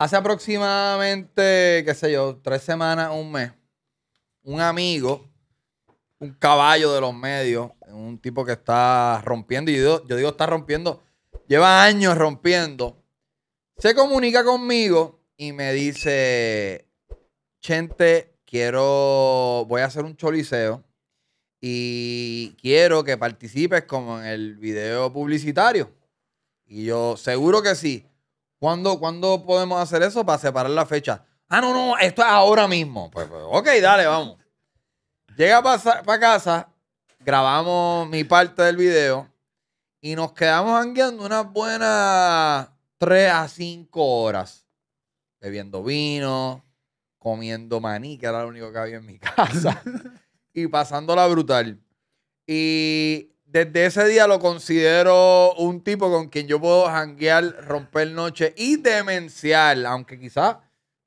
Hace aproximadamente, qué sé yo, tres semanas, un mes, un amigo, un caballo de los medios, un tipo que está rompiendo, y yo, digo está rompiendo, lleva años rompiendo, se comunica conmigo y me dice, Chente, quiero, voy a hacer un choliseo y quiero que participes como en el video publicitario. Y yo, seguro que sí. ¿Cuándo, podemos hacer eso para separar la fecha? Ah, no, no, esto es ahora mismo. Pues, pues, ok, dale, vamos. Llega para casa, grabamos mi parte del video y nos quedamos hangueando unas buenas 3 a 5 horas. Bebiendo vino, comiendo maní, que era lo único que había en mi casa, y pasándola brutal. Y desde ese día lo considero un tipo con quien yo puedo janguear, romper noche y demencial. Aunque quizás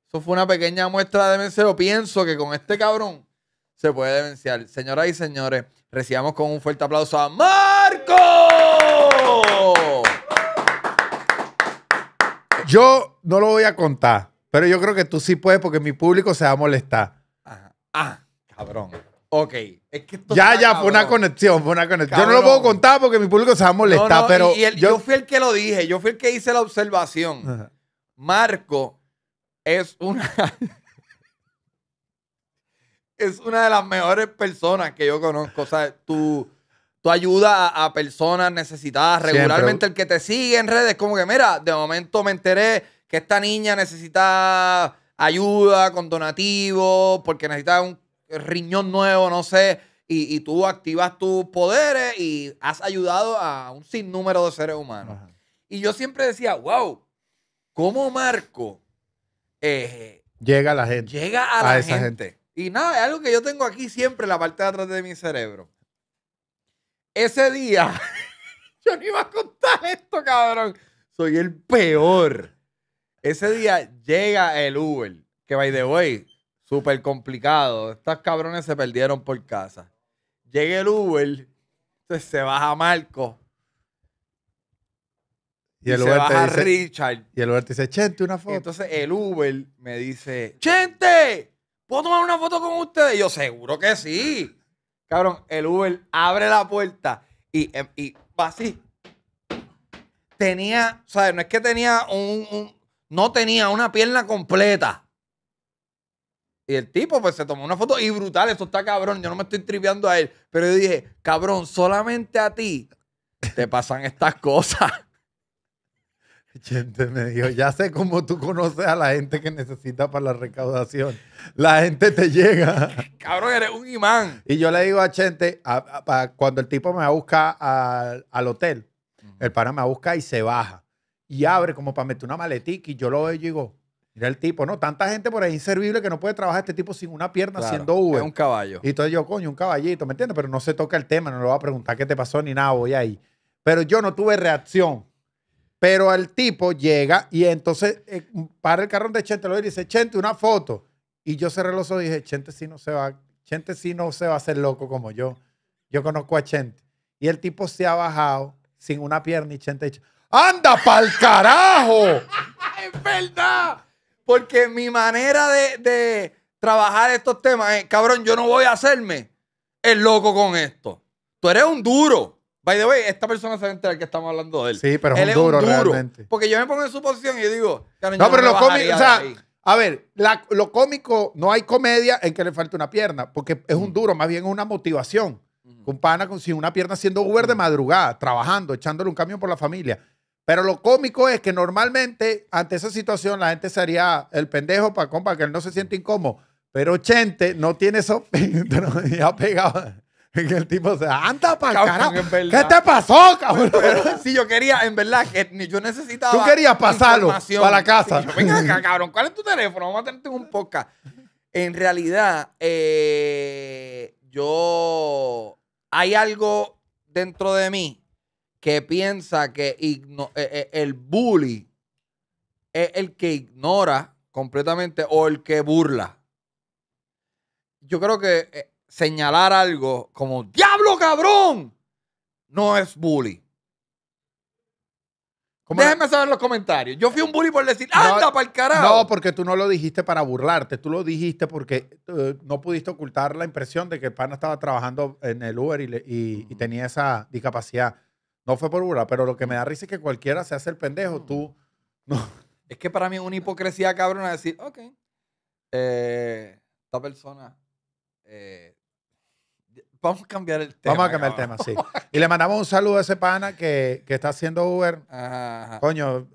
eso fue una pequeña muestra de demencial. Pienso que con este cabrón se puede demenciar. Señoras y señores, recibamos con un fuerte aplauso a Marco. Yo no lo voy a contar, pero yo creo que tú sí puedes porque mi público se va a molestar. Ah, cabrón. Ok ya, ya, fue una conexión, fue una conexión. Yo no lo puedo contar porque mi público se va a molestar, pero... yo... fui el que lo dije, yo fui el que hice la observación. Marco es una... es una de las mejores personas que yo conozco. O sea, tú, ayudas a, personas necesitadas. Regularmente el que te sigue en redes, como que, mira, de momento me enteré que esta niña necesita ayuda con donativos porque necesita un riñón nuevo, no sé, y, tú activas tus poderes y has ayudado a un sinnúmero de seres humanos. Y yo siempre decía, wow, ¿cómo Marco eh, llega a la gente? Llega a, la esa gente. Y nada, es algo que yo tengo aquí siempre en la parte de atrás de mi cerebro. Ese día, yo no iba a contar esto, cabrón. Soy el peor. Ese día llega el Uber, que by de way, Súper complicado. Estos cabrones se perdieron por casa. Llega el Uber, entonces se baja Marco. Y, el se baja Richard. Y el Uber dice, Chente, una foto. Entonces el Uber me dice, gente ¿puedo tomar una foto con ustedes? Y yo, seguro que sí. Cabrón, el Uber abre la puerta y, em, va así. Tenía, o no es que tenía un, no tenía una pierna completa. Y el tipo, pues, se tomó una foto y brutal, eso está cabrón. Yo no me estoy triviando a él. Pero yo dije, cabrón, solamente a ti te pasan estas cosas. Gente me dijo, ya sé cómo tú conoces a la gente que necesita para la recaudación. La gente te llega. Cabrón, eres un imán. Y yo le digo a gente cuando el tipo me busca al hotel, el pana me busca y se baja. Y abre como para meter una maletita y yo lo veo y digo, Mira el tipo, ¿no? Tanta gente por ahí inservible que no puede trabajar este tipo sin una pierna siendo Es un caballo. Y entonces yo, coño, un caballito, ¿me entiendes? Pero no se toca el tema, no le voy a preguntar qué te pasó ni nada, voy ahí. Pero yo no tuve reacción. Pero el tipo llega y entonces eh, para el carrón de Chente lo y dice, Chente, una foto. Y yo cerré los ojos y dije, Chente sí no se va, Chente sí no se va a hacer loco como yo. Yo conozco a Chente. Y el tipo se ha bajado sin una pierna y Chente ha ¡anda pa'l carajo! ¡Es verdad! Porque mi manera de, trabajar estos temas es, cabrón, yo no voy a hacerme el loco con esto. Tú eres un duro. By the way, esta persona se va a enterar que estamos hablando de él. Sí, pero es un, duro, realmente. Porque yo me pongo en su posición y digo, no, pero lo cómico, o sea, a ver, lo cómico, no hay comedia en que le falte una pierna, porque es un mm. duro, más bien es una motivación. Mm. Un con sin una pierna siendo Uber mm. de madrugada, trabajando, echándole un camión por la familia. Pero lo cómico es que normalmente ante esa situación la gente se haría el pendejo para que él no se siente incómodo. Pero Chente no tiene eso ya pegado. Que el tipo se anda para carajo. ¿Qué te pasó, cabrón? Sí, yo quería, en verdad, que yo necesitaba. Tú querías pasarlo para la casa. Venga acá, cabrón, ¿cuál es tu teléfono? Vamos a tenerte un podcast. En realidad, eh, yo. Hay algo dentro de mí que piensa que eh, eh, el bully es el que ignora completamente o el que burla. Yo creo que eh, señalar algo como ¡Diablo cabrón! no es bully. Déjenme saber en los comentarios. Yo fui un bully por decir, anda para el carajo. No, porque tú no lo dijiste para burlarte. Tú lo dijiste porque no pudiste ocultar la impresión de que el pana estaba trabajando en el Uber y tenía esa discapacidad. No fue por burla, pero lo que me mm. da risa es que cualquiera se hace el pendejo. Mm. Tú, no. Es que para mí es una hipocresía cabrona decir, ok, eh, esta persona eh, Vamos a cambiar el tema. Vamos a cambiar el tema, sí. Y le mandamos un saludo a ese pana que, que está haciendo Uber. Ajá, Coño,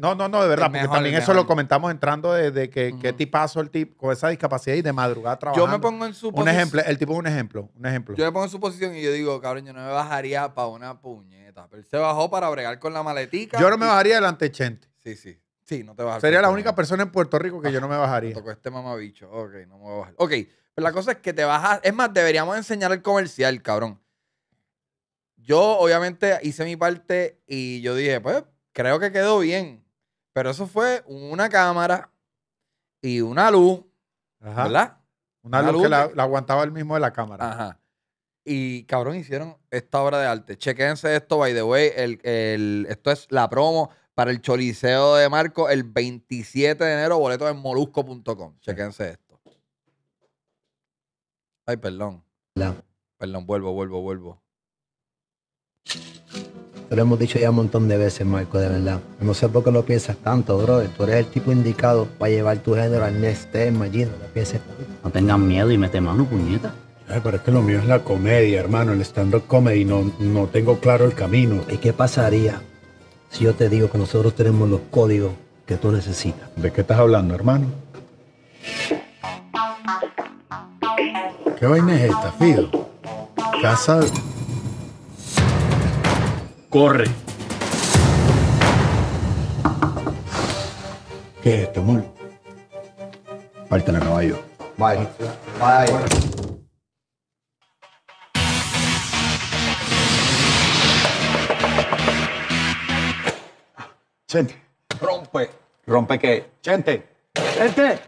no, no, no, de verdad, porque también eso lo comentamos entrando de, que, qué tipazo el tipo con esa discapacidad y de madrugada trabajando. Yo me pongo en su posición. Un ejemplo, el tipo es un ejemplo, un ejemplo. Yo me pongo en su posición y yo digo, cabrón, yo no me bajaría para una puñeta. Pero él se bajó para bregar con la maletica. Yo no me bajaría delante Sí, sí. Sí, no te bajaría. Sería la única persona en Puerto Rico que yo no me bajaría. Me tocó este mamabicho. Ok, no me voy a bajar. Ok. Pero la cosa es que te vas a. Es más, deberíamos enseñar el comercial, cabrón. Yo, obviamente, hice mi parte y yo dije, pues, creo que quedó bien. Pero eso fue una cámara y una luz, Ajá. ¿verdad? Una, luz, que la, aguantaba el mismo de la cámara. Ajá. Y cabrón, hicieron esta obra de arte. Chequense esto, by the way. El, esto es la promo para el Choliseo de Marco el 27 de enero, boleto en molusco.com. Chequense esto. Ay, perdón. Perdón, vuelvo, vuelvo, vuelvo. Te lo hemos dicho ya un montón de veces, Marco, de verdad. No sé por qué lo piensas tanto, brother. Tú eres el tipo indicado para llevar tu género al next step, no No tengas miedo y mete mano, puñeta. Ay, pero es que lo mío es la comedia, hermano, el stand-up comedy. No, no tengo claro el camino. ¿Y qué pasaría si yo te digo que nosotros tenemos los códigos que tú necesitas? ¿De qué estás hablando, hermano? ¿Qué vaina es esta, Fido? Casa. Corre. ¿Qué es esto, amor? Falta a caballo. Bye. Bye. Gente. Rompe. ¿Rompe qué? Gente. Gente.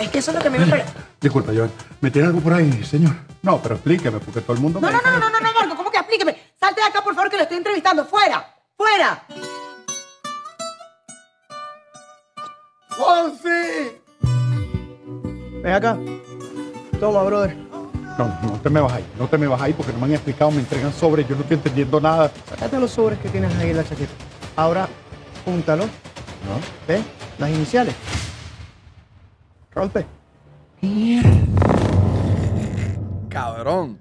es que eso es lo que a mí me parece. Disculpa, yo. tiene algo por ahí, señor? No, pero explíqueme, porque todo el mundo. No, me no, no, no, no, no, Marco, ¿cómo que explíqueme? Salte de acá, por favor, que lo estoy entrevistando. ¡Fuera! ¡Fuera! ¡Fonsi! Ven acá. Toma, brother. No, no te me vas ahí, no te me vas ahí porque no me han explicado, me entregan sobres, yo no estoy entendiendo nada. Sácate los sobres que tienes ahí en la chaqueta. Ahora, púntalo. ¿No? ¿Ves? Las iniciales. Rompe. Cabrón.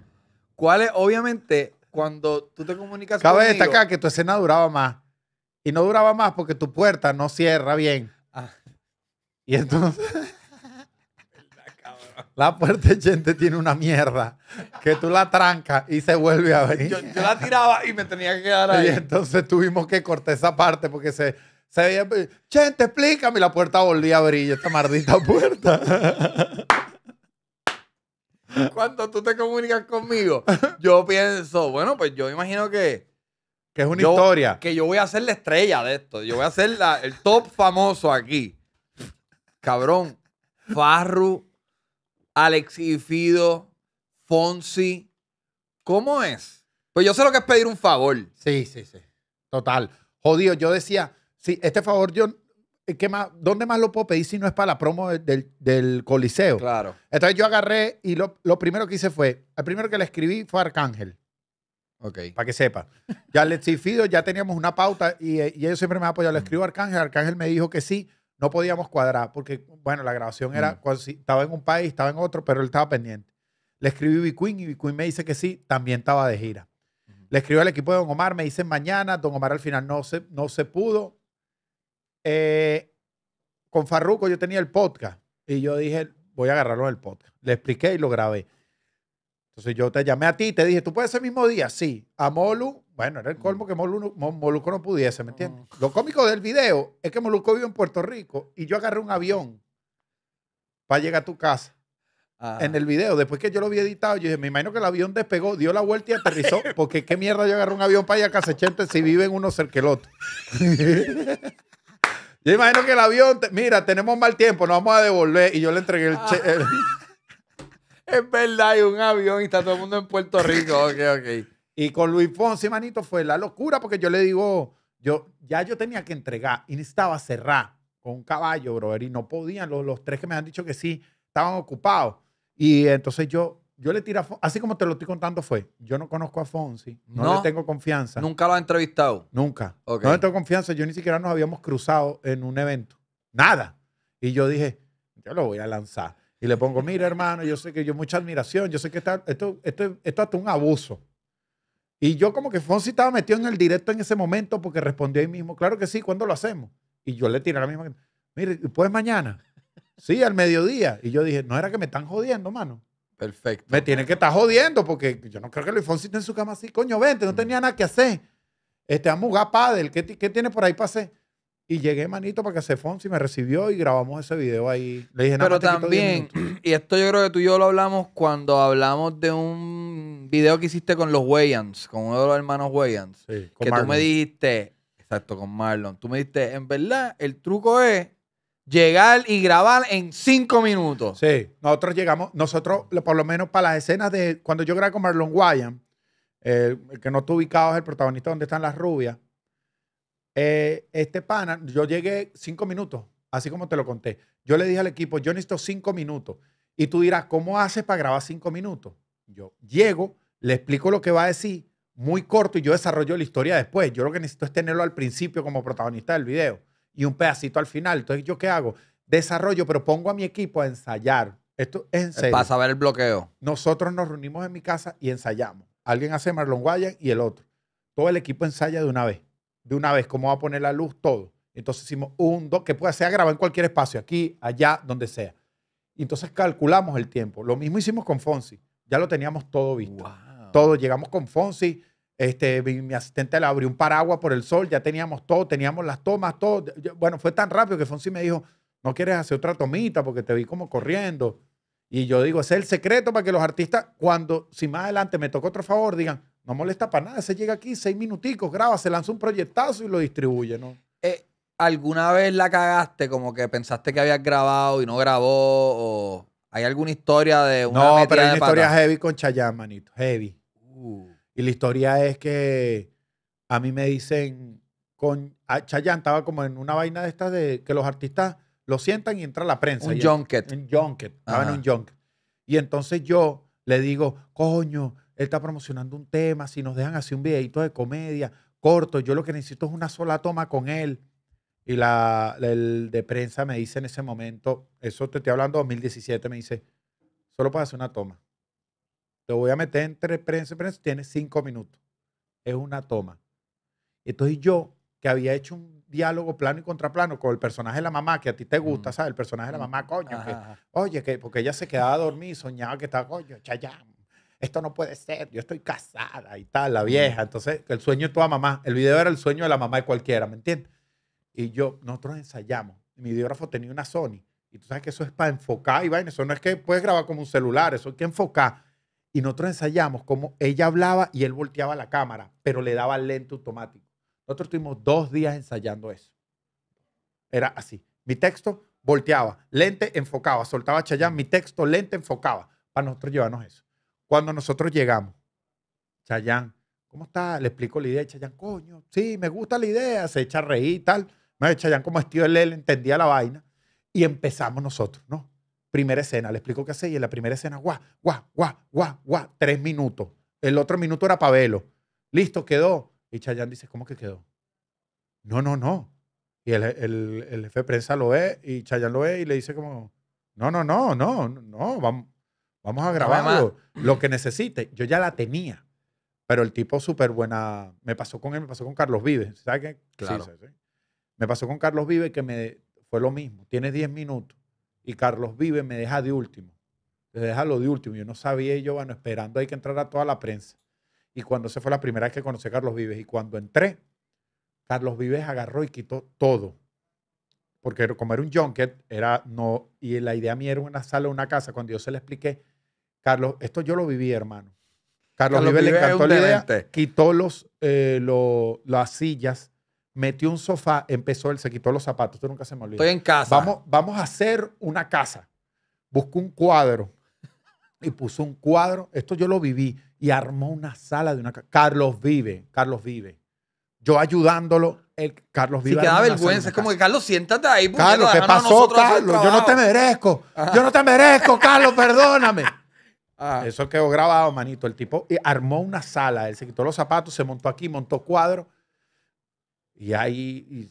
¿Cuál es? Obviamente, cuando tú te comunicas Cabe destacar que tu escena duraba más. Y no duraba más porque tu puerta no cierra bien. Ah. Y entonces... La puerta gente tiene una mierda que tú la trancas y se vuelve a venir. Yo, yo la tiraba y me tenía que quedar ahí. Y entonces tuvimos que cortar esa parte porque se, se veía, gente, explícame. Y la puerta volvía a abrir. Esta maldita puerta. Cuando tú te comunicas conmigo, yo pienso, bueno, pues yo imagino que. Que es una historia. Que yo voy a ser la estrella de esto. Yo voy a ser el top famoso aquí. Cabrón. Farru, Alex y Fido, Fonsi. ¿Cómo es? Pues yo sé lo que es pedir un favor. Sí, sí, sí. Total. Jodido, yo decía, Sí, este favor yo ¿Qué más? ¿Dónde más lo puedo pedir si no es para la promo del, Coliseo? Claro. Entonces yo agarré y lo, primero que hice fue, el primero que le escribí fue Arcángel. Ok. Para que sepa. Ya le escribí fido, ya teníamos una pauta eh, y, ellos siempre me han apoyado. Le mm. escribo a Arcángel, Arcángel me dijo que sí, no podíamos cuadrar porque, bueno, la grabación era, mm. cuando, estaba en un país, estaba en otro, pero él estaba pendiente. Le escribí a Queen y B me dice que sí, también estaba de gira. Le escribí al equipo de Don Omar, me dice mañana, Don Omar al final no no se pudo, eh, con Farruco yo tenía el podcast y yo dije, voy a agarrarlo en el podcast. Le expliqué y lo grabé. Entonces yo te llamé a ti y te dije, ¿tú puedes ese mismo día? Sí. A Molu, bueno, era el colmo mm. que Molu, Moluco no pudiese, ¿me entiendes? Mm. Lo cómico del video es que Moluco vive en Puerto Rico y yo agarré un avión para llegar a tu casa. Ah. En el video, después que yo lo había editado, yo dije, me imagino que el avión despegó, dio la vuelta y aterrizó, porque qué mierda yo agarré un avión para ir a Chente si viven uno cerca del otro. Yo imagino que el avión, mira, tenemos mal tiempo, nos vamos a devolver. Y yo le entregué el, ah. cheque. Es verdad, hay un avión y está todo el mundo en Puerto Rico. Ok, ok. Y con Luis Fonsi, manito, fue la locura porque yo le digo, yo ya yo tenía que entregar y necesitaba cerrar con un caballo, brother, y no podían. Los, los tres que me han dicho que sí estaban ocupados. Y entonces yo yo le tiro a así como te lo estoy contando fue, yo no conozco a Fonsi, no, le tengo confianza. Nunca lo ha entrevistado. Nunca. No le tengo confianza, yo ni siquiera nos habíamos cruzado en un evento, nada. Y yo dije, yo lo voy a lanzar. Y le pongo, mira hermano, yo sé que yo mucha admiración, yo sé que está, esto, esto, hasta un abuso. Y yo como que Fonsi estaba metido en el directo en ese momento porque respondió ahí mismo, claro que sí, ¿cuándo lo hacemos? Y yo le tiré la misma, mire, ¿puedes mañana? Sí, al mediodía. Y yo dije, no era que me están jodiendo, mano. Perfecto. Me tiene que estar jodiendo porque yo no creo que Luis Fonsi esté en su cama así. Coño, vente, no tenía mm. nada que hacer. Este, vamos a jugar ¿Qué, ¿Qué tiene por ahí para hacer? Y llegué, manito, para que se Fonsi me recibió y grabamos ese video ahí. Pero también, y esto yo creo que tú y yo lo hablamos cuando hablamos de un video que hiciste con los Wayans, con uno de los hermanos Wayans. que Marlon. tú me dijiste, exacto, con Marlon. Tú me dijiste, en verdad, el truco es llegar y grabar en cinco minutos. Sí, nosotros llegamos, nosotros, por lo menos para las escenas de cuando yo grabé con Marlon Wayan, eh, el que no está ubicado es el protagonista donde están las rubias. Eh, este pana, yo llegué cinco minutos, así como te lo conté. Yo le dije al equipo, yo necesito cinco minutos. Y tú dirás, ¿cómo haces para grabar cinco minutos? Yo llego, le explico lo que va a decir, muy corto, y yo desarrollo la historia después. Yo lo que necesito es tenerlo al principio como protagonista del video y un pedacito al final. Entonces, ¿yo qué hago? Desarrollo, pero pongo a mi equipo a ensayar. Esto es en serio. Para saber el bloqueo. Nosotros nos reunimos en mi casa y ensayamos. Alguien hace Marlon Guayan y el otro. Todo el equipo ensaya de una vez. De una vez, cómo va a poner la luz, todo. Entonces hicimos un, dos, que puede ser grabado en cualquier espacio, aquí, allá, donde sea. entonces calculamos el tiempo. Lo mismo hicimos con Fonsi. Ya lo teníamos todo visto. Todo. Llegamos con Fonsi, este, mi asistente le abrió un paraguas por el sol, ya teníamos todo, teníamos las tomas, todo. bueno, fue tan rápido que Fonsi me dijo, no quieres hacer otra tomita porque te vi como corriendo. Y yo digo, ese es el secreto para que los artistas, cuando, si más adelante me toca otro favor, digan, no molesta para nada, se llega aquí, seis minuticos, graba, se lanza un proyectazo y lo distribuye, ¿no? Eh, ¿Alguna vez la cagaste como que pensaste que habías grabado y no grabó? ¿O hay alguna historia de una No, pero hay una historia heavy con Chayán, manito, heavy. Uh. Y la historia es que a mí me dicen, con ah, Chayanne estaba como en una vaina de estas de que los artistas lo sientan y entra la prensa. Un junket. Un junket. Estaba en un junket. Y entonces yo le digo, coño, él está promocionando un tema, si nos dejan así un videito de comedia corto, yo lo que necesito es una sola toma con él. Y la, el de prensa me dice en ese momento, eso te estoy hablando 2017, me dice, solo puedes hacer una toma. Te voy a meter entre prensa y prensa, tienes cinco minutos. Es una toma. Entonces yo, que había hecho un diálogo plano y contraplano con el personaje de la mamá, que a ti te gusta, mm. ¿sabes? El personaje de la mamá, coño. oye, que, porque ella se quedaba dormida y soñaba que estaba, coño, chayam, esto no puede ser, yo estoy casada y tal, la vieja. Entonces, el sueño de toda mamá, el video era el sueño de la mamá de cualquiera, ¿me entiendes? Y yo, nosotros ensayamos. Mi videógrafo tenía una Sony. Y tú sabes que eso es para enfocar y vaina. Eso no es que puedes grabar como un celular, eso hay que enfocar y nosotros ensayamos como ella hablaba y él volteaba la cámara, pero le daba lente automático. Nosotros tuvimos dos días ensayando eso. Era así. Mi texto volteaba, lente enfocaba, soltaba Chayán, mi texto lente enfocaba, para nosotros llevarnos eso. Cuando nosotros llegamos, Chayán, ¿cómo está? Le explico la idea y Chayán, coño, sí, me gusta la idea, se echa a reír y tal. Chayán, como es de entendía la vaina y empezamos nosotros, ¿no? Primera escena, le explico qué hace y en la primera escena, guau, guau, guau, guau, guau, tres minutos. El otro minuto era Pavelo. Listo, quedó. Y Chayanne dice, ¿cómo que quedó? No, no, no. Y el, el, jefe de prensa lo ve y Chayanne lo ve y le dice como, no, no, no, no, no, vamos, vamos a grabar lo que necesite. Yo ya la tenía, pero el tipo súper buena, me pasó con él, me pasó con Carlos vive ¿sabes qué? Claro. Sí, sí, Me pasó con Carlos vive que me fue lo mismo, tiene diez minutos y Carlos Vives me deja de último. me deja lo de último. Yo no sabía yo, bueno, esperando hay que entrar a toda la prensa. Y cuando se fue la primera vez que conocí a Carlos Vives y cuando entré, Carlos Vives agarró y quitó todo. Porque como era un junket, era no, y la idea mía era una sala, una casa. Cuando yo se le expliqué, Carlos, esto yo lo viví, hermano. Carlos, Vives, le encantó la idea, quitó los, eh, las sillas metió un sofá, empezó, él se quitó los zapatos, esto nunca se me olvida. Estoy en casa. Vamos, vamos a hacer una casa. Buscó un cuadro y puso un cuadro, esto yo lo viví, y armó una sala de una casa. Carlos vive, Carlos vive. Yo ayudándolo, el Carlos vive. Sí, queda vergüenza, es como que Carlos, siéntate ahí. Carlos, ¿qué pasó, Carlos? Yo no te merezco, yo no te merezco, Carlos, perdóname. Ah. Eso quedó grabado, manito. El tipo armó una sala, él se quitó los zapatos, se montó aquí, montó cuadro y ahí,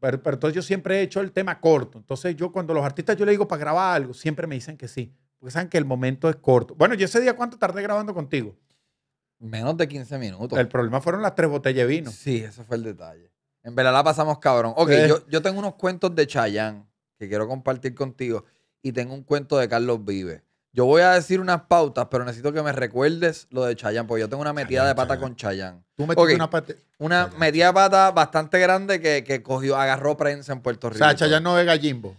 pero, entonces yo siempre he hecho el tema corto. Entonces yo cuando los artistas yo le digo para grabar algo, siempre me dicen que sí. Porque saben que el momento es corto. Bueno, yo ese día cuánto tardé grabando contigo. Menos de 15 minutos. El problema fueron las tres botellas de vino. Sí, ese fue el detalle. En verdad la pasamos cabrón. Ok, eh. yo, tengo unos cuentos de Chayán que quiero compartir contigo y tengo un cuento de Carlos Vive yo voy a decir unas pautas, pero necesito que me recuerdes lo de Chayanne, porque yo tengo una metida de pata con Chayanne. Tú metiste una pata. Una metida de pata bastante grande que, cogió, agarró prensa en Puerto Rico. O sea, Chayanne no ve gallimbo.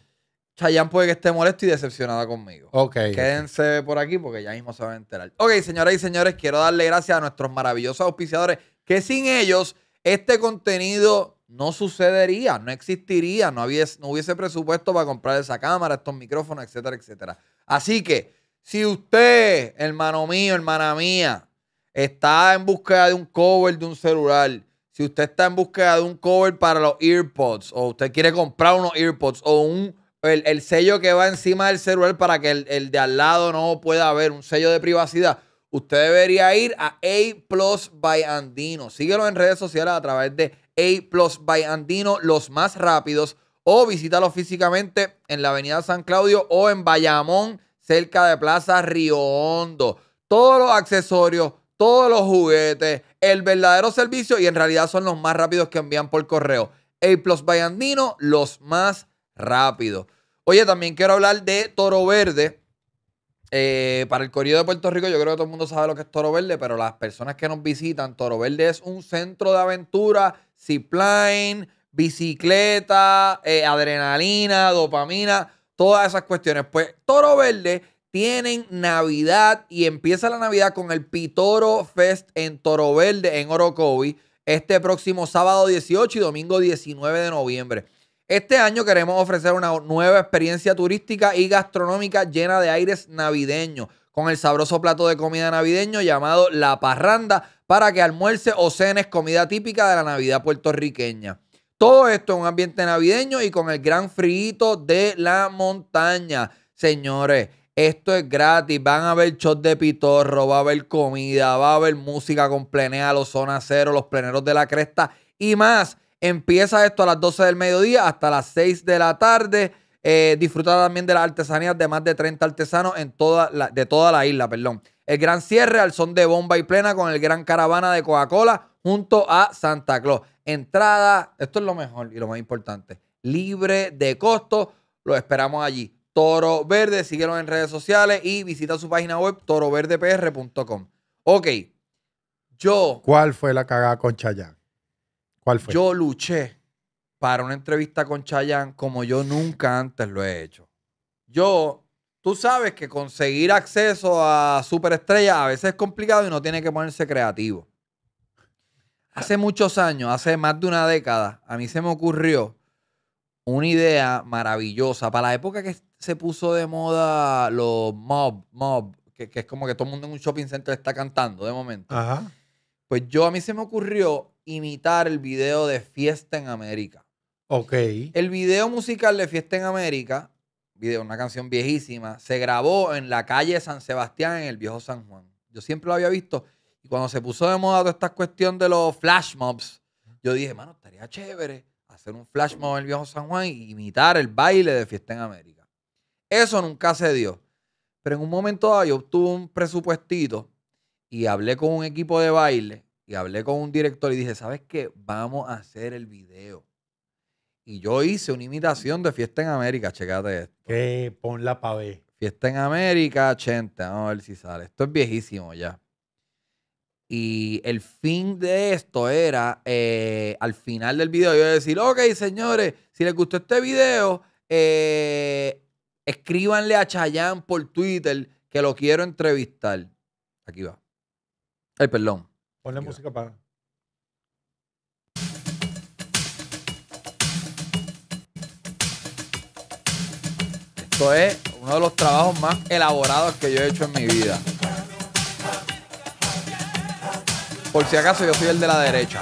Chayanne puede que esté molesto y decepcionada conmigo. Ok. Quédense por aquí porque ya mismo se van a enterar. Ok, señoras y señores, quiero darle gracias a nuestros maravillosos auspiciadores, que sin ellos este contenido no sucedería, no existiría, no, no hubiese presupuesto para comprar esa cámara, estos micrófonos, etcétera, etcétera. Así que si usted, hermano mío, hermana mía, está en búsqueda de un cover de un celular, si usted está en búsqueda de un cover para los earpods, o usted quiere comprar unos earpods o un, el, sello que va encima del celular para que el, el de al lado no pueda ver, un sello de privacidad, usted debería ir a A Plus by Andino. Síguelo en redes sociales a través de A Plus by Andino, los más rápidos, o visítalo físicamente en la Avenida San Claudio o en Bayamón cerca de Plaza Río Hondo. Todos los accesorios, todos los juguetes, el verdadero servicio y en realidad son los más rápidos que envían por correo. A Plus Bayandino, los más rápidos. Oye, también quiero hablar de Toro Verde. Eh, para el corrido de Puerto Rico, yo creo que todo el mundo sabe lo que es Toro Verde, pero las personas que nos visitan, Toro Verde es un centro de aventura, zipline, bicicleta, eh, adrenalina, dopamina todas esas cuestiones. Pues Toro Verde tienen Navidad y empieza la Navidad con el Pitoro Fest en Toro Verde, en Orocovi, este próximo sábado 18 y domingo 19 de noviembre. Este año queremos ofrecer una nueva experiencia turística y gastronómica llena de aires navideños, con el sabroso plato de comida navideño llamado La Parranda, para que almuerce o cenes comida típica de la Navidad puertorriqueña. Todo esto en un ambiente navideño y con el gran frío de la montaña. Señores, esto es gratis. Van a ver shots de pitorro, va a haber comida, va a haber música con los zona cero, los pleneros de la cresta y más. Empieza esto a las 12 del mediodía hasta las 6 de la tarde. Eh, también de las artesanías de más de 30 artesanos en toda la, de toda la isla. Perdón. El gran cierre al son de bomba y plena con el gran caravana de Coca-Cola junto a Santa Claus. Entrada, esto es lo mejor y lo más importante, libre de costo. Lo esperamos allí. Toro Verde, síguelo en redes sociales y visita su página web toroverdepr.com. Ok, yo. ¿Cuál fue la cagada con Chayán? ¿Cuál fue? Yo luché para una entrevista con Chayán como yo nunca antes lo he hecho. Yo, tú sabes que conseguir acceso a superestrellas a veces es complicado y no tiene que ponerse creativo. Hace muchos años, hace más de una década, a mí se me ocurrió una idea maravillosa. Para la época que se puso de moda los mob, mob, que, es como que todo el mundo en un shopping center está cantando de momento. Ajá. Pues yo a mí se me ocurrió imitar el video de Fiesta en América. Ok. El video musical de Fiesta en América, video, una canción viejísima, se grabó en la calle San Sebastián, en el viejo San Juan. Yo siempre lo había visto. Y cuando se puso de moda toda esta cuestión de los flash mobs, yo dije, mano, estaría chévere hacer un flash mob en el viejo San Juan y imitar el baile de Fiesta en América. Eso nunca se dio. Pero en un momento dado yo obtuve un presupuestito y hablé con un equipo de baile y hablé con un director y dije, ¿sabes qué? Vamos a hacer el video. Y yo hice una imitación de Fiesta en América, checate esto. Que ponla pa' ver. Fiesta en América, 80, vamos a ver si sale. Esto es viejísimo ya. Y el fin de esto era, eh, al final del video, yo iba a decir, ok, señores, si les gustó este video, eh, escríbanle a Chayán por Twitter que lo quiero entrevistar. Aquí va. Ay, perdón. Ponle música para... Esto es uno de los trabajos más elaborados que yo he hecho en mi vida. Por si acaso yo soy el de la derecha.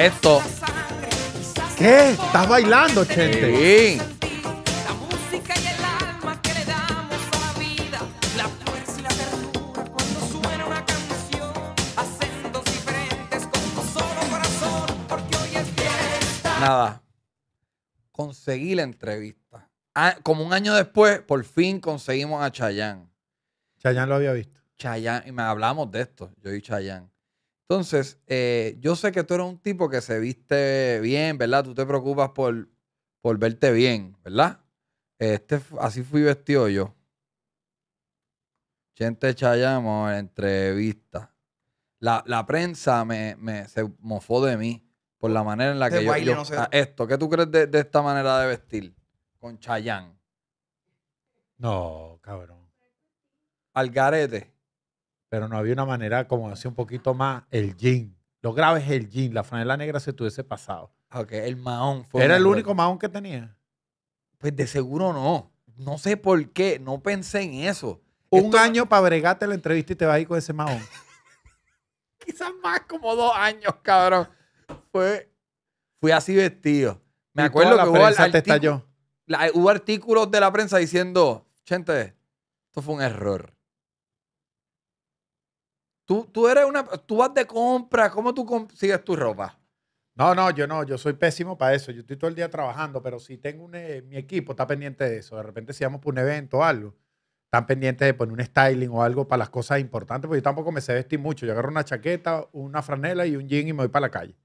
esto. ¿Qué? ¿Estás bailando, Chente? Sí. Nada. Conseguí la entrevista. Ah, como un año después, por fin conseguimos a Chayanne. Chayanne lo había visto. Chayanne, y me hablamos de esto, yo y Chayanne. Entonces, eh, yo sé que tú eres un tipo que se viste bien, ¿verdad? Tú te preocupas por, verte bien, ¿verdad? Este, así fui vestido yo. Gente Chayamo, entrevista. La, la prensa me, se mofó de mí por la manera en la que yo, ah, esto. ¿Qué tú crees de, de, esta manera de vestir con Chayán? No, cabrón. Al garete pero no había una manera como hacía un poquito más el jean. Lo grave es el jean, la franela negra se tuviese pasado. Ok, el maón ¿Era el único mahón que tenía? Pues de seguro no. No sé por qué, no pensé en eso. Un año para bregarte la entrevista y te vas a con ese mahón. Quizás más como dos años, cabrón. Fue, fui así vestido. Me acuerdo la que prensa te hubo artículos de la prensa diciendo, gente, esto fue un error. Tú, eres una. Tú vas de compra. ¿Cómo tú consigues tu ropa? No, no, yo no, yo soy pésimo para eso. Yo estoy todo el día trabajando, pero si tengo un, eh, mi equipo está pendiente de eso. De repente si vamos por un evento o algo, están pendientes de poner un styling o algo para las cosas importantes, porque yo tampoco me sé vestir mucho. Yo agarro una chaqueta, una franela y un jean y me voy para la calle.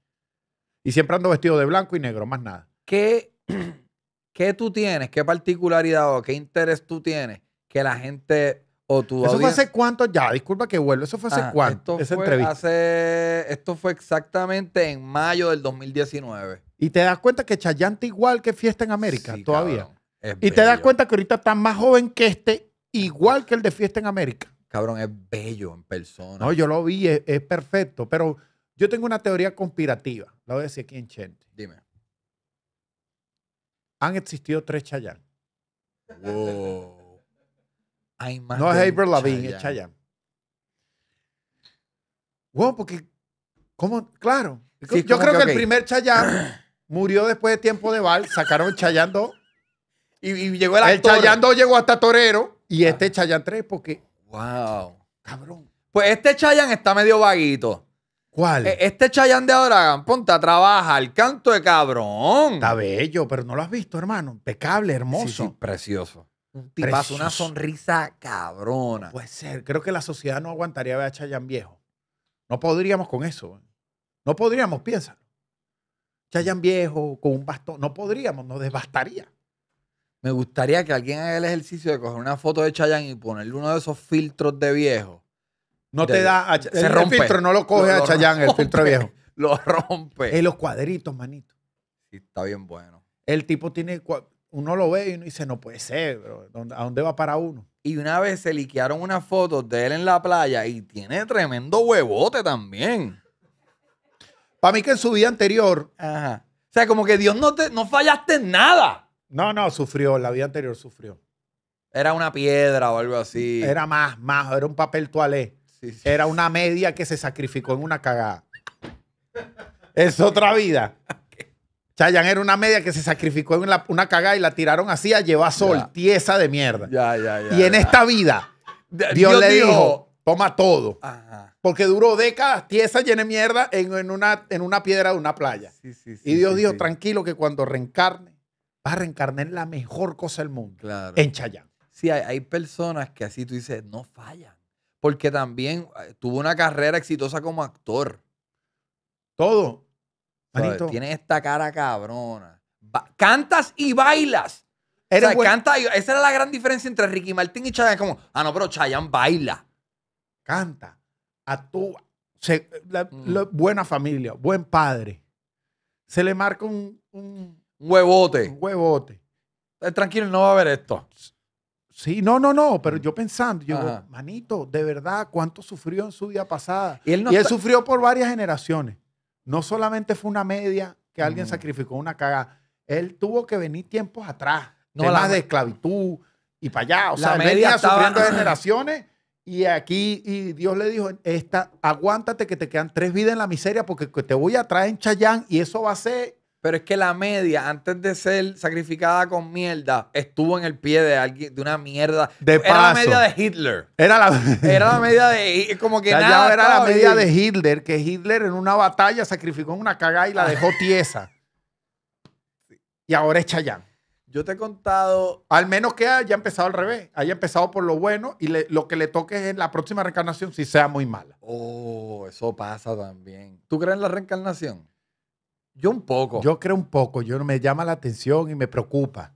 Y siempre ando vestido de blanco y negro, más nada. ¿Qué, qué tú tienes? ¿Qué particularidad o qué interés tú tienes que la gente ¿Eso fue hace cuánto? Ya, disculpa que vuelvo. ¿Eso fue hace ah, cuánto? Esto esa entrevista. Esto fue exactamente en mayo del 2019. Y te das cuenta que Chayante igual que Fiesta en América todavía. y te das cuenta que ahorita está más joven que este, igual que el de Fiesta en América. Cabrón, es bello en persona. No, yo lo vi, es, perfecto. Pero yo tengo una teoría conspirativa. La voy a decir aquí en Chente. Dime. Han existido tres Chayanne. Wow. No es Avril Lavigne, es Chayanne. wow porque, ¿cómo? Claro. yo creo que, el primer Chayanne murió después de tiempo de bal, sacaron Chayanne 2 y, llegó el actor. El Chayanne 2 llegó hasta Torero y este Chayanne 3 porque... ¡Wow! Cabrón. Pues este Chayanne está medio vaguito. ¿Cuál? E, este Chayanne de ahora, ponta, trabaja el canto de cabrón. Está bello, pero no lo has visto, hermano. Impecable, hermoso. precioso. Un tipazo, una sonrisa cabrona. puede ser. Creo que la sociedad no aguantaría ver a Chayanne viejo. No podríamos con eso. ¿eh? No podríamos, piénsalo. Chayanne viejo, con un bastón. No podríamos, nos devastaría. Me gustaría que alguien haga el ejercicio de coger una foto de Chayanne y ponerle uno de esos filtros de viejo. No te da. A, ah, se el, filtro no lo coge a el filtro viejo. Lo rompe. En los cuadritos, manito. Sí, está bien bueno. El tipo tiene uno lo ve y uno dice, no puede ser, ¿A dónde va para uno? Y una vez se liquearon unas fotos de él en la playa y tiene tremendo huevote también. Para mí que en su vida anterior. O sea, como que Dios no te no fallaste en nada. No, no, sufrió. La vida anterior sufrió. Era una piedra o algo así. Era más, más. Era un papel toalé. era una media que se sacrificó en una cagada. es otra vida. Chayanne era una media que se sacrificó en una, cagada y la tiraron así a llevar sol, tiesa de mierda. Ya, ya, ya. Y en esta vida, Dios, le dijo, toma todo. Porque duró décadas tiesa llena de mierda en, una, en una piedra de una playa. y Dios dijo, tranquilo, que cuando reencarne, vas a reencarnar en la mejor cosa del mundo. En Chayanne. Sí, hay, hay personas que así tú dices, no fallan. Porque también eh, tuvo una carrera exitosa como actor. Todo. Tiene Tienes esta cara cabrona. cantas y bailas. esa era la gran diferencia entre Ricky Martín y Chayanne. Como, ah, no, pero Chayanne baila. Canta, actúa. Mm. buena familia, buen padre. Se le marca un, huevote. Un huevote. Eh, tranquilo, no va a haber esto. Sí, no, no, no, pero mm. yo pensando, yo, manito, de verdad, cuánto sufrió en su vida pasada. Y él, sufrió por varias generaciones no solamente fue una media que alguien sacrificó una caga, él tuvo que venir tiempos atrás, no, temas de esclavitud y para allá, o sea, media sufriendo generaciones y aquí y Dios le dijo, esta, aguántate que te quedan tres vidas en la miseria porque te voy a traer en Chayán y eso va a ser pero es que la media, antes de ser sacrificada con mierda, estuvo en el pie de alguien, de una mierda. era la media de Hitler. Era la, media de. Como que era la media de Hitler, que Hitler en una batalla sacrificó una cagada y la dejó tiesa. y ahora es ya Yo te he contado. Al menos que haya empezado al revés. Haya empezado por lo bueno y lo que le toque es la próxima reencarnación si sea muy mala. Oh, eso pasa también. ¿Tú crees en la reencarnación? Yo un poco. Yo creo un poco, yo me llama la atención y me preocupa.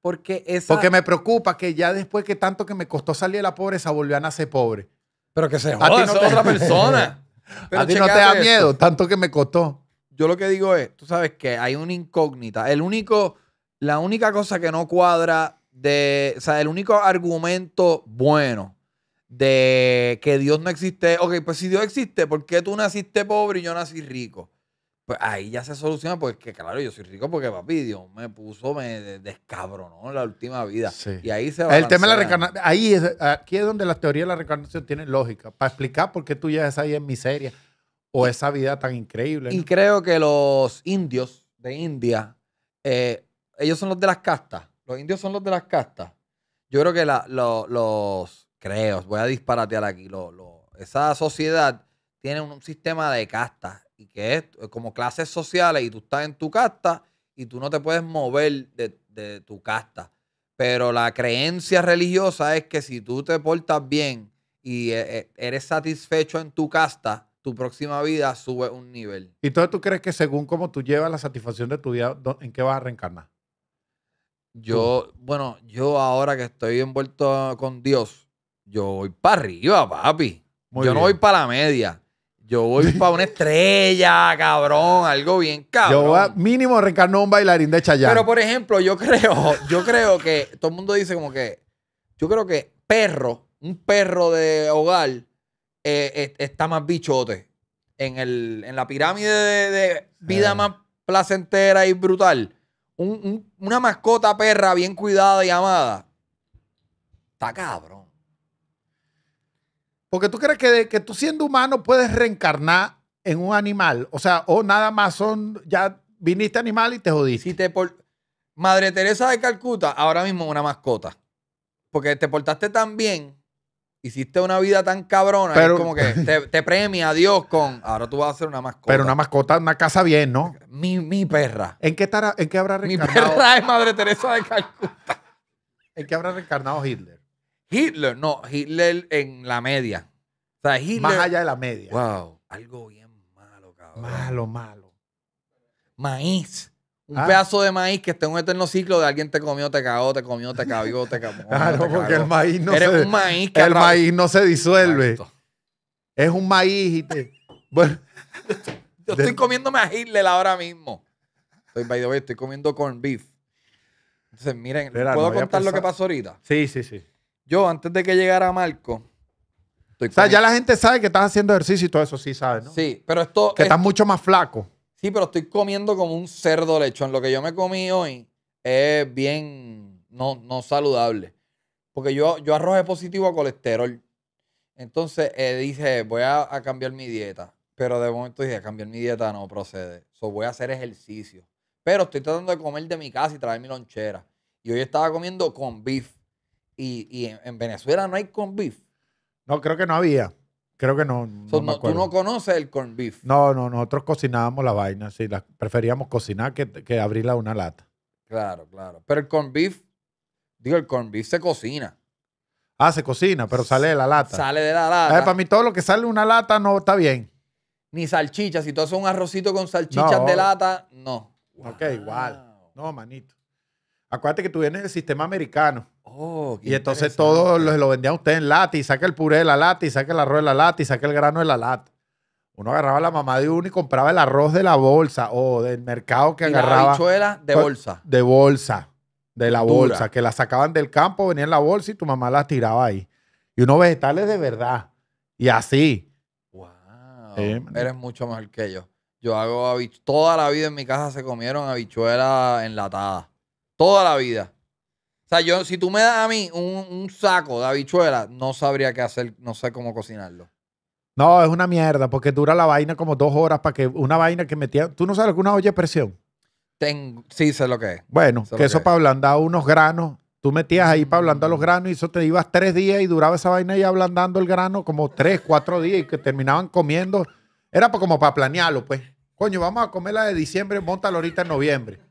Porque esa... Porque me preocupa que ya después que tanto que me costó salir de la pobreza, volvió a nacer pobre. Pero que se a ti no otra persona. a ti no te da miedo, tanto que me costó. Yo lo que digo es, tú sabes que hay una incógnita. El único, la única cosa que no cuadra de, o sea, el único argumento bueno de que Dios no existe, ok, pues si Dios existe, ¿por qué tú naciste pobre y yo nací rico? pues ahí ya se soluciona porque, claro, yo soy rico porque, papi, Dios me puso, me descabronó la última vida. Y ahí se va. El tema de la ahí es, aquí es donde la teoría de la reencarnación tiene lógica, para explicar por qué tú ya estás ahí en miseria o esa vida tan increíble. Y creo que los indios de India, eh, ellos son los de las castas, los indios son los de las castas. Yo creo que los, creo, voy a disparatear aquí, esa sociedad tiene un sistema de castas y que es eh, como clases sociales y tú estás en tu casta y tú no te puedes mover de, tu casta. Pero la creencia religiosa es que si tú te portas bien y eh, eh, eres satisfecho en tu casta, tu próxima vida sube un nivel. ¿Y entonces tú crees que según cómo tú llevas la satisfacción de tu vida, en qué vas a reencarnar? Yo, bueno, yo ahora que estoy envuelto con Dios, yo voy para arriba, papi. yo no voy para la media. Yo voy para una estrella, cabrón, algo bien cabrón. Yo voy a mínimo reencarnar un bailarín de Chayanne. Pero por ejemplo, yo creo, yo creo que todo el mundo dice como que, yo creo que perro, un perro de hogar eh, eh, está más bichote en, el, en la pirámide de, vida más placentera y brutal. una mascota perra bien cuidada y amada. Está cabrón. Porque tú crees que, que tú siendo humano puedes reencarnar en un animal. O sea, o nada más son, ya viniste animal y te jodiste. te por... Madre Teresa de Calcuta, ahora mismo una mascota. Porque te portaste tan bien, hiciste una vida tan cabrona, pero, como que te, premia Dios con, ahora tú vas a ser una mascota. Pero una mascota, una casa bien, ¿no? Mi, mi perra. ¿En qué, estará, ¿En qué habrá reencarnado? Mi perra es Madre Teresa de Calcuta. ¿En qué habrá reencarnado Hitler? Hitler, no, Hitler en la media. O sea, Hitler. Más allá de la media. Wow, algo bien malo, cabrón. Malo, malo. Maíz. Un ah. pedazo de maíz que esté en un eterno ciclo de alguien te comió, te cagó, te comió, te cagó, te cagó. claro, porque el maíz no Eres se... un maíz El maíz no se disuelve. Es un maíz y te... Bueno... Yo estoy comiéndome a Hitler ahora mismo. Estoy, estoy comiendo corn beef. Entonces, miren, ¿puedo contar lo que pasó ahorita? Sí, sí, sí. Yo, antes de que llegara Marco. ya la gente sabe que estás haciendo ejercicio y todo eso, sí sabes, ¿no? Sí, pero esto. Que estás mucho más flaco. Sí, pero estoy comiendo como un cerdo lechón. Lo que yo me comí hoy es bien no, no saludable. Porque yo, yo arroje positivo a colesterol. Entonces eh, dije, voy a, cambiar mi dieta. Pero de momento dije, cambiar mi dieta no procede. So, voy a hacer ejercicio. Pero estoy tratando de comer de mi casa y traer mi lonchera. Y hoy estaba comiendo con beef y, en, Venezuela no hay corn beef. No, creo que no había. Creo que no. no, tú no conoces el corn beef. No, no, nosotros cocinábamos la vaina, sí, preferíamos cocinar que, que abrirla una lata. Claro, claro. Pero el corn beef, digo, el corn beef se cocina. Ah, se cocina, pero sale de la lata. Sale de la lata. Eh, para mí todo lo que sale de una lata no está bien. Ni salchichas. Si tú haces un arrocito con salchichas de lata, no. Ok, igual. No, manito. Acuérdate que tú vienes del sistema americano. Oh, y entonces todo lo, lo vendían ustedes en lata y saca el puré de la lata y saca el arroz de la lata y saca el grano de la lata. Uno agarraba a la mamá de uno y compraba el arroz de la bolsa o del mercado que agarraba. La de pues, bolsa. De bolsa. De la bolsa. Que la sacaban del campo, venían en la bolsa y tu mamá la tiraba ahí. Y unos vegetales de verdad. Y así. Wow. Eres mucho mejor que yo. Yo hago Toda la vida en mi casa se comieron habichuelas enlatadas. Toda la vida. O sea, yo, si tú me das a mí un, saco de habichuelas, no sabría qué hacer, no sé cómo cocinarlo. No, es una mierda, porque dura la vaina como dos horas para que una vaina que metía. ¿Tú no sabes alguna olla de presión? Ten, sí, sé lo que es. Bueno, que eso para ablandar unos granos. Tú metías ahí para ablandar los granos y eso te ibas tres días y duraba esa vaina ahí ablandando el grano como tres, cuatro días y que terminaban comiendo. Era como para planearlo, pues. Coño, vamos a comer la de diciembre, montalo ahorita en noviembre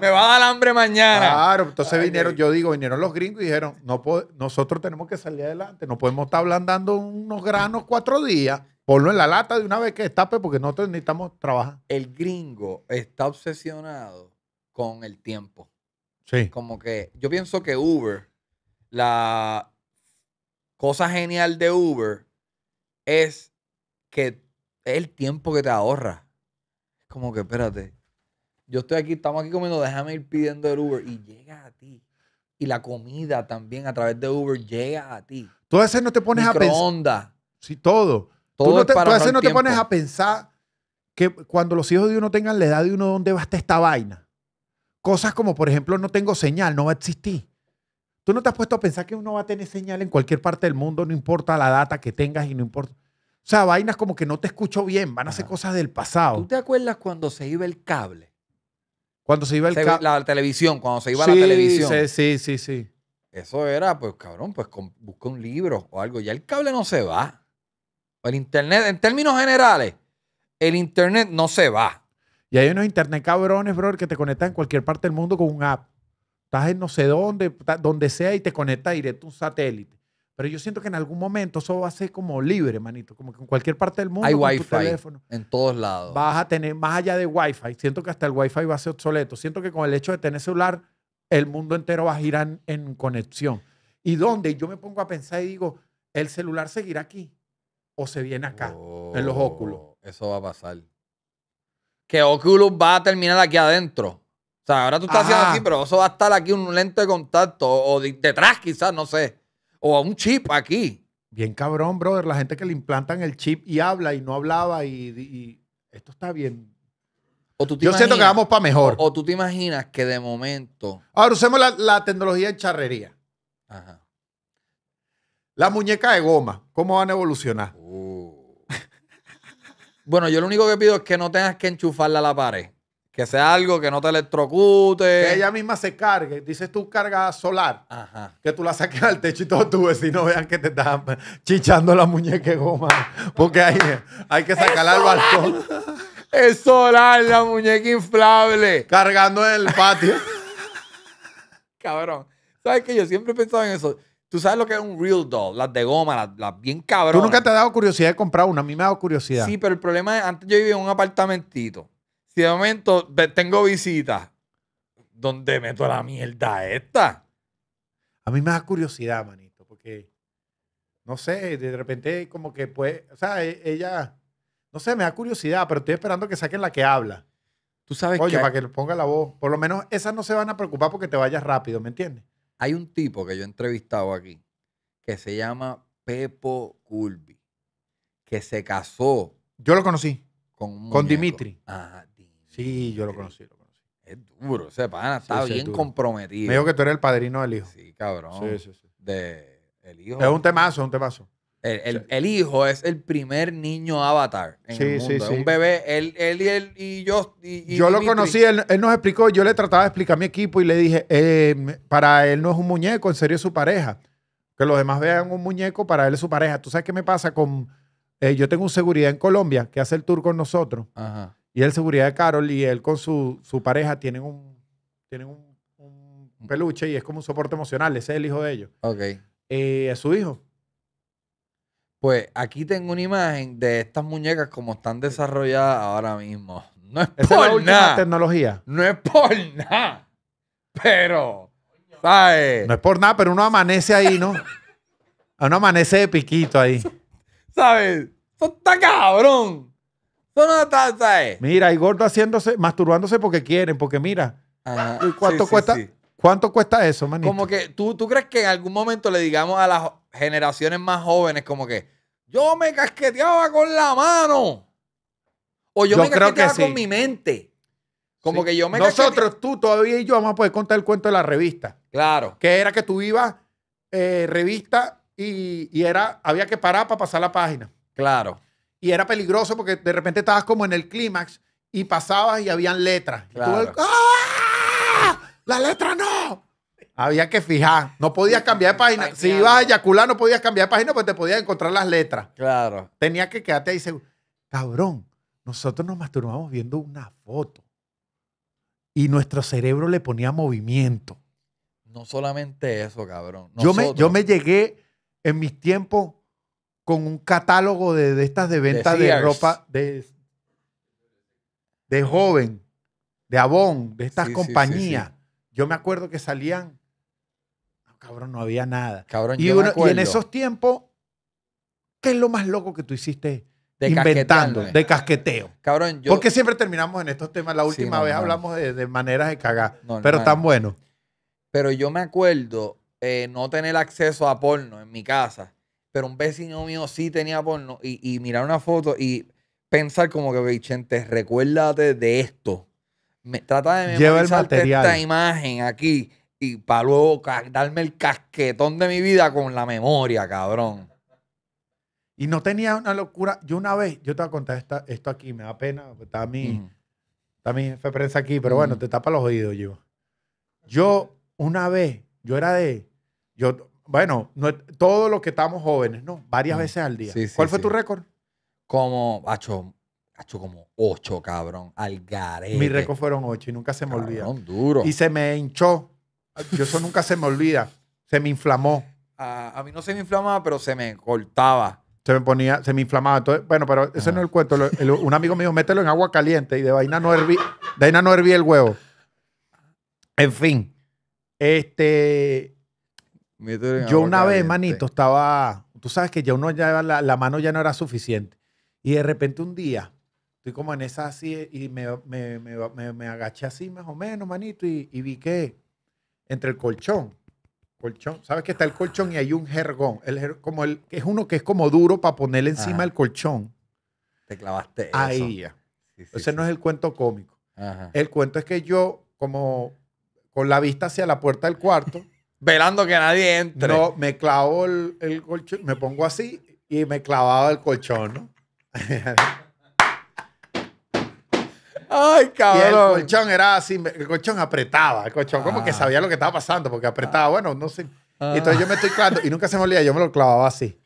me va a dar hambre mañana. Claro, entonces vinieron, yo digo, vinieron los gringos y dijeron, no nosotros tenemos que salir adelante, no podemos estar ablandando unos granos cuatro días. Ponlo en la lata de una vez que estape porque nosotros necesitamos trabajar. El gringo está obsesionado con el tiempo. Sí. Como que yo pienso que Uber, la cosa genial de Uber es que es el tiempo que te ahorra. Como que espérate, yo estoy aquí, estamos aquí comiendo, déjame ir pidiendo el Uber y llega a ti. Y la comida también a través de Uber llega a ti. Tú a veces no te pones a pensar. Sí, todo. todo tú, no te, tú a no te pones a pensar que cuando los hijos de uno tengan la edad de uno, ¿dónde va a estar esta vaina? Cosas como, por ejemplo, no tengo señal, no va a existir. Tú no te has puesto a pensar que uno va a tener señal en cualquier parte del mundo, no importa la data que tengas y no importa. O sea, vainas como que no te escucho bien, van a ser cosas del pasado. ¿Tú te acuerdas cuando se iba el cable? Cuando se iba el La televisión, cuando se iba la televisión. Sí, sí, sí, sí. Eso era, pues, cabrón, pues busca un libro o algo. Ya el cable no se va. El internet, en términos generales, el internet no se va. Y hay unos internet cabrones, bro, que te conectan en cualquier parte del mundo con un app. Estás en no sé dónde, donde sea y te conectas directo un satélite. Pero yo siento que en algún momento eso va a ser como libre, manito. Como que en cualquier parte del mundo. Hay Wi-Fi en todos lados. Vas a tener, más allá de Wi-Fi. siento que hasta el Wi-Fi va a ser obsoleto. Siento que con el hecho de tener celular, el mundo entero va a girar en, conexión. Y donde yo me pongo a pensar y digo, el celular seguirá aquí o se viene acá, en los oh, óculos. Eso va a pasar. Que Oculus va a terminar aquí adentro. O sea, ahora tú estás haciendo así, pero eso va a estar aquí un lento de contacto o detrás quizás, no sé o a un chip aquí. Bien cabrón, brother, la gente que le implantan el chip y habla y no hablaba y, esto está bien. O tú te Yo siento que vamos para mejor. O, tú te imaginas que de momento... Ahora usemos la, tecnología en charrería. Ajá. La muñeca de goma, ¿cómo van a evolucionar? Uh. bueno, yo lo único que pido es que no tengas que enchufarla a la pared. Que sea algo que no te electrocute. Que ella misma se cargue. Dices tú carga solar. Ajá. Que tú la saques al techo y todos Si no, vean que te están chichando la muñeca goma. Porque hay, hay que sacarla al balcón. Es solar la muñeca inflable. Cargando en el patio. Cabrón. ¿Sabes que Yo siempre he pensado en eso. Tú sabes lo que es un real doll, las de goma, las, bien cabronas. Tú nunca te has dado curiosidad de comprar una, a mí me ha dado curiosidad. Sí, pero el problema es, antes yo vivía en un apartamentito si de momento tengo visita, ¿dónde meto la mierda esta? A mí me da curiosidad, manito, porque no sé, de repente como que pues, o sea, e, ella, no sé, me da curiosidad, pero estoy esperando que saquen la que habla. Tú sabes Oye, que para que ponga la voz. Por lo menos esas no se van a preocupar porque te vayas rápido, ¿me entiendes? Hay un tipo que yo he entrevistado aquí que se llama Pepo Culbi, que se casó. Yo lo conocí. Con, con Dimitri. Ajá. Sí, yo lo eh, conocí, lo conocí. Es duro, ese pana está bien comprometido. Me dijo que tú eres el padrino del hijo. Sí, cabrón. Sí, sí, sí. Es un temazo, es un temazo. El, el, hijo es el primer niño avatar en sí, Sí, es un bebé. Él, y, él y yo. yo lo conocí, él, nos explicó. Yo le trataba de explicar a mi equipo y le dije: eh, Para él no es un muñeco, en serio es su pareja. Que los demás vean un muñeco, para él es su pareja. ¿Tú sabes qué me pasa con.? Eh, yo tengo un seguridad en Colombia que hace el tour con nosotros. Ajá. Y el seguridad de Carol y él con su, su pareja tienen un, tienen un, mm. peluche y es como un soporte emocional. Ese es el hijo de ellos. Ok. Eh, es su hijo. Pues aquí tengo una imagen de estas muñecas como están desarrolladas ahora mismo. No es por nada. No es por nada. Pero, ¿sabes? No es por nada, pero uno amanece ahí, ¿no? uno amanece de piquito ahí. ¿Sabes? está cabrón. Son eh. Mira, y gordo haciéndose, masturbándose porque quieren, porque mira. cuánto cuesta? ¿Cuánto cuesta eso, manito? Como que ¿tú, tú crees que en algún momento le digamos a las generaciones más jóvenes como que yo me casqueteaba con la mano o yo, me casqueteaba con mi mente. Como que yo me Nosotros, tú todavía y yo vamos a poder contar el cuento de la revista. Claro. Que era que tú ibas eh, revista y, y, era, había que parar para pasar la página. Claro y era peligroso porque de repente estabas como en el clímax y pasabas y habían letras. ¡Ah! ¡La letra no! Había que fijar, no podías cambiar de página. Si ibas a eyacular, no podías cambiar de página porque te podías encontrar las letras. Claro. Tenía que quedarte ahí seguro. Cabrón, nosotros nos masturbamos viendo una foto y nuestro cerebro le ponía movimiento. No solamente eso, cabrón. Yo, me, yo me llegué en mis tiempos con un catálogo de, estas de venta de, ropa de, de joven, de Avon, de estas compañías. yo me acuerdo que salían, cabrón, no había nada. y, en esos tiempos, ¿qué es lo más loco que tú hiciste? inventando, de casqueteo. Cabrón, yo... Porque siempre terminamos en estos temas. La última vez hablamos de, de, maneras de cagar, pero tan bueno. Pero yo me acuerdo eh, no tener acceso a porno en mi casa pero un vecino mío sí tenía porno y, mirar una foto y pensar como que, Vicente, recuérdate de esto. Me, trata de memorizarte esta imagen aquí y para luego darme el casquetón de mi vida con la memoria, cabrón. Y no tenía una locura. Yo una vez, yo te voy a contar esto aquí, me da pena, está mi, mm. está mi prensa aquí, pero bueno, te tapa los oídos, yo. Yo una vez, yo era de, yo bueno, no, todo lo que estamos jóvenes, ¿no? Varias mm. veces al día. ¿Cuál fue tu récord? Como, ha hecho como ocho, cabrón, al garete. Mi récord fueron ocho y nunca se me olvida. duro. Y se me hinchó. Yo eso nunca se me olvida. Se me inflamó. A, mí no se me inflamaba, pero se me cortaba. Se me ponía, se me inflamaba. bueno, pero ese ah. no es el cuento. un amigo mío, mételo en agua caliente y de vaina no herví, de vaina no herví el huevo. En fin, este, yo una vez, manito, estaba, tú sabes que ya uno ya, la, la, mano ya no era suficiente. Y de repente un día, estoy como en esa así y me, me, agaché así más o menos, manito, y, vi que entre el colchón, colchón, sabes que está el colchón y hay un jergón, el como el, es uno que es como duro para ponerle encima el colchón. Te clavaste. Ahí ya. Ese no es el cuento cómico. El cuento es que yo, como con la vista hacia la puerta del cuarto, velando que nadie entre. No, me clavo el, colchón, me pongo así y me clavaba el colchón, ¿no? Ay, cabrón. Y el colchón era así, el colchón apretaba, el colchón como que ah. sabía lo que estaba pasando, porque apretaba, bueno, no sé. Ah. Entonces yo me estoy clavando, y nunca se me olvida, yo me lo clavaba así,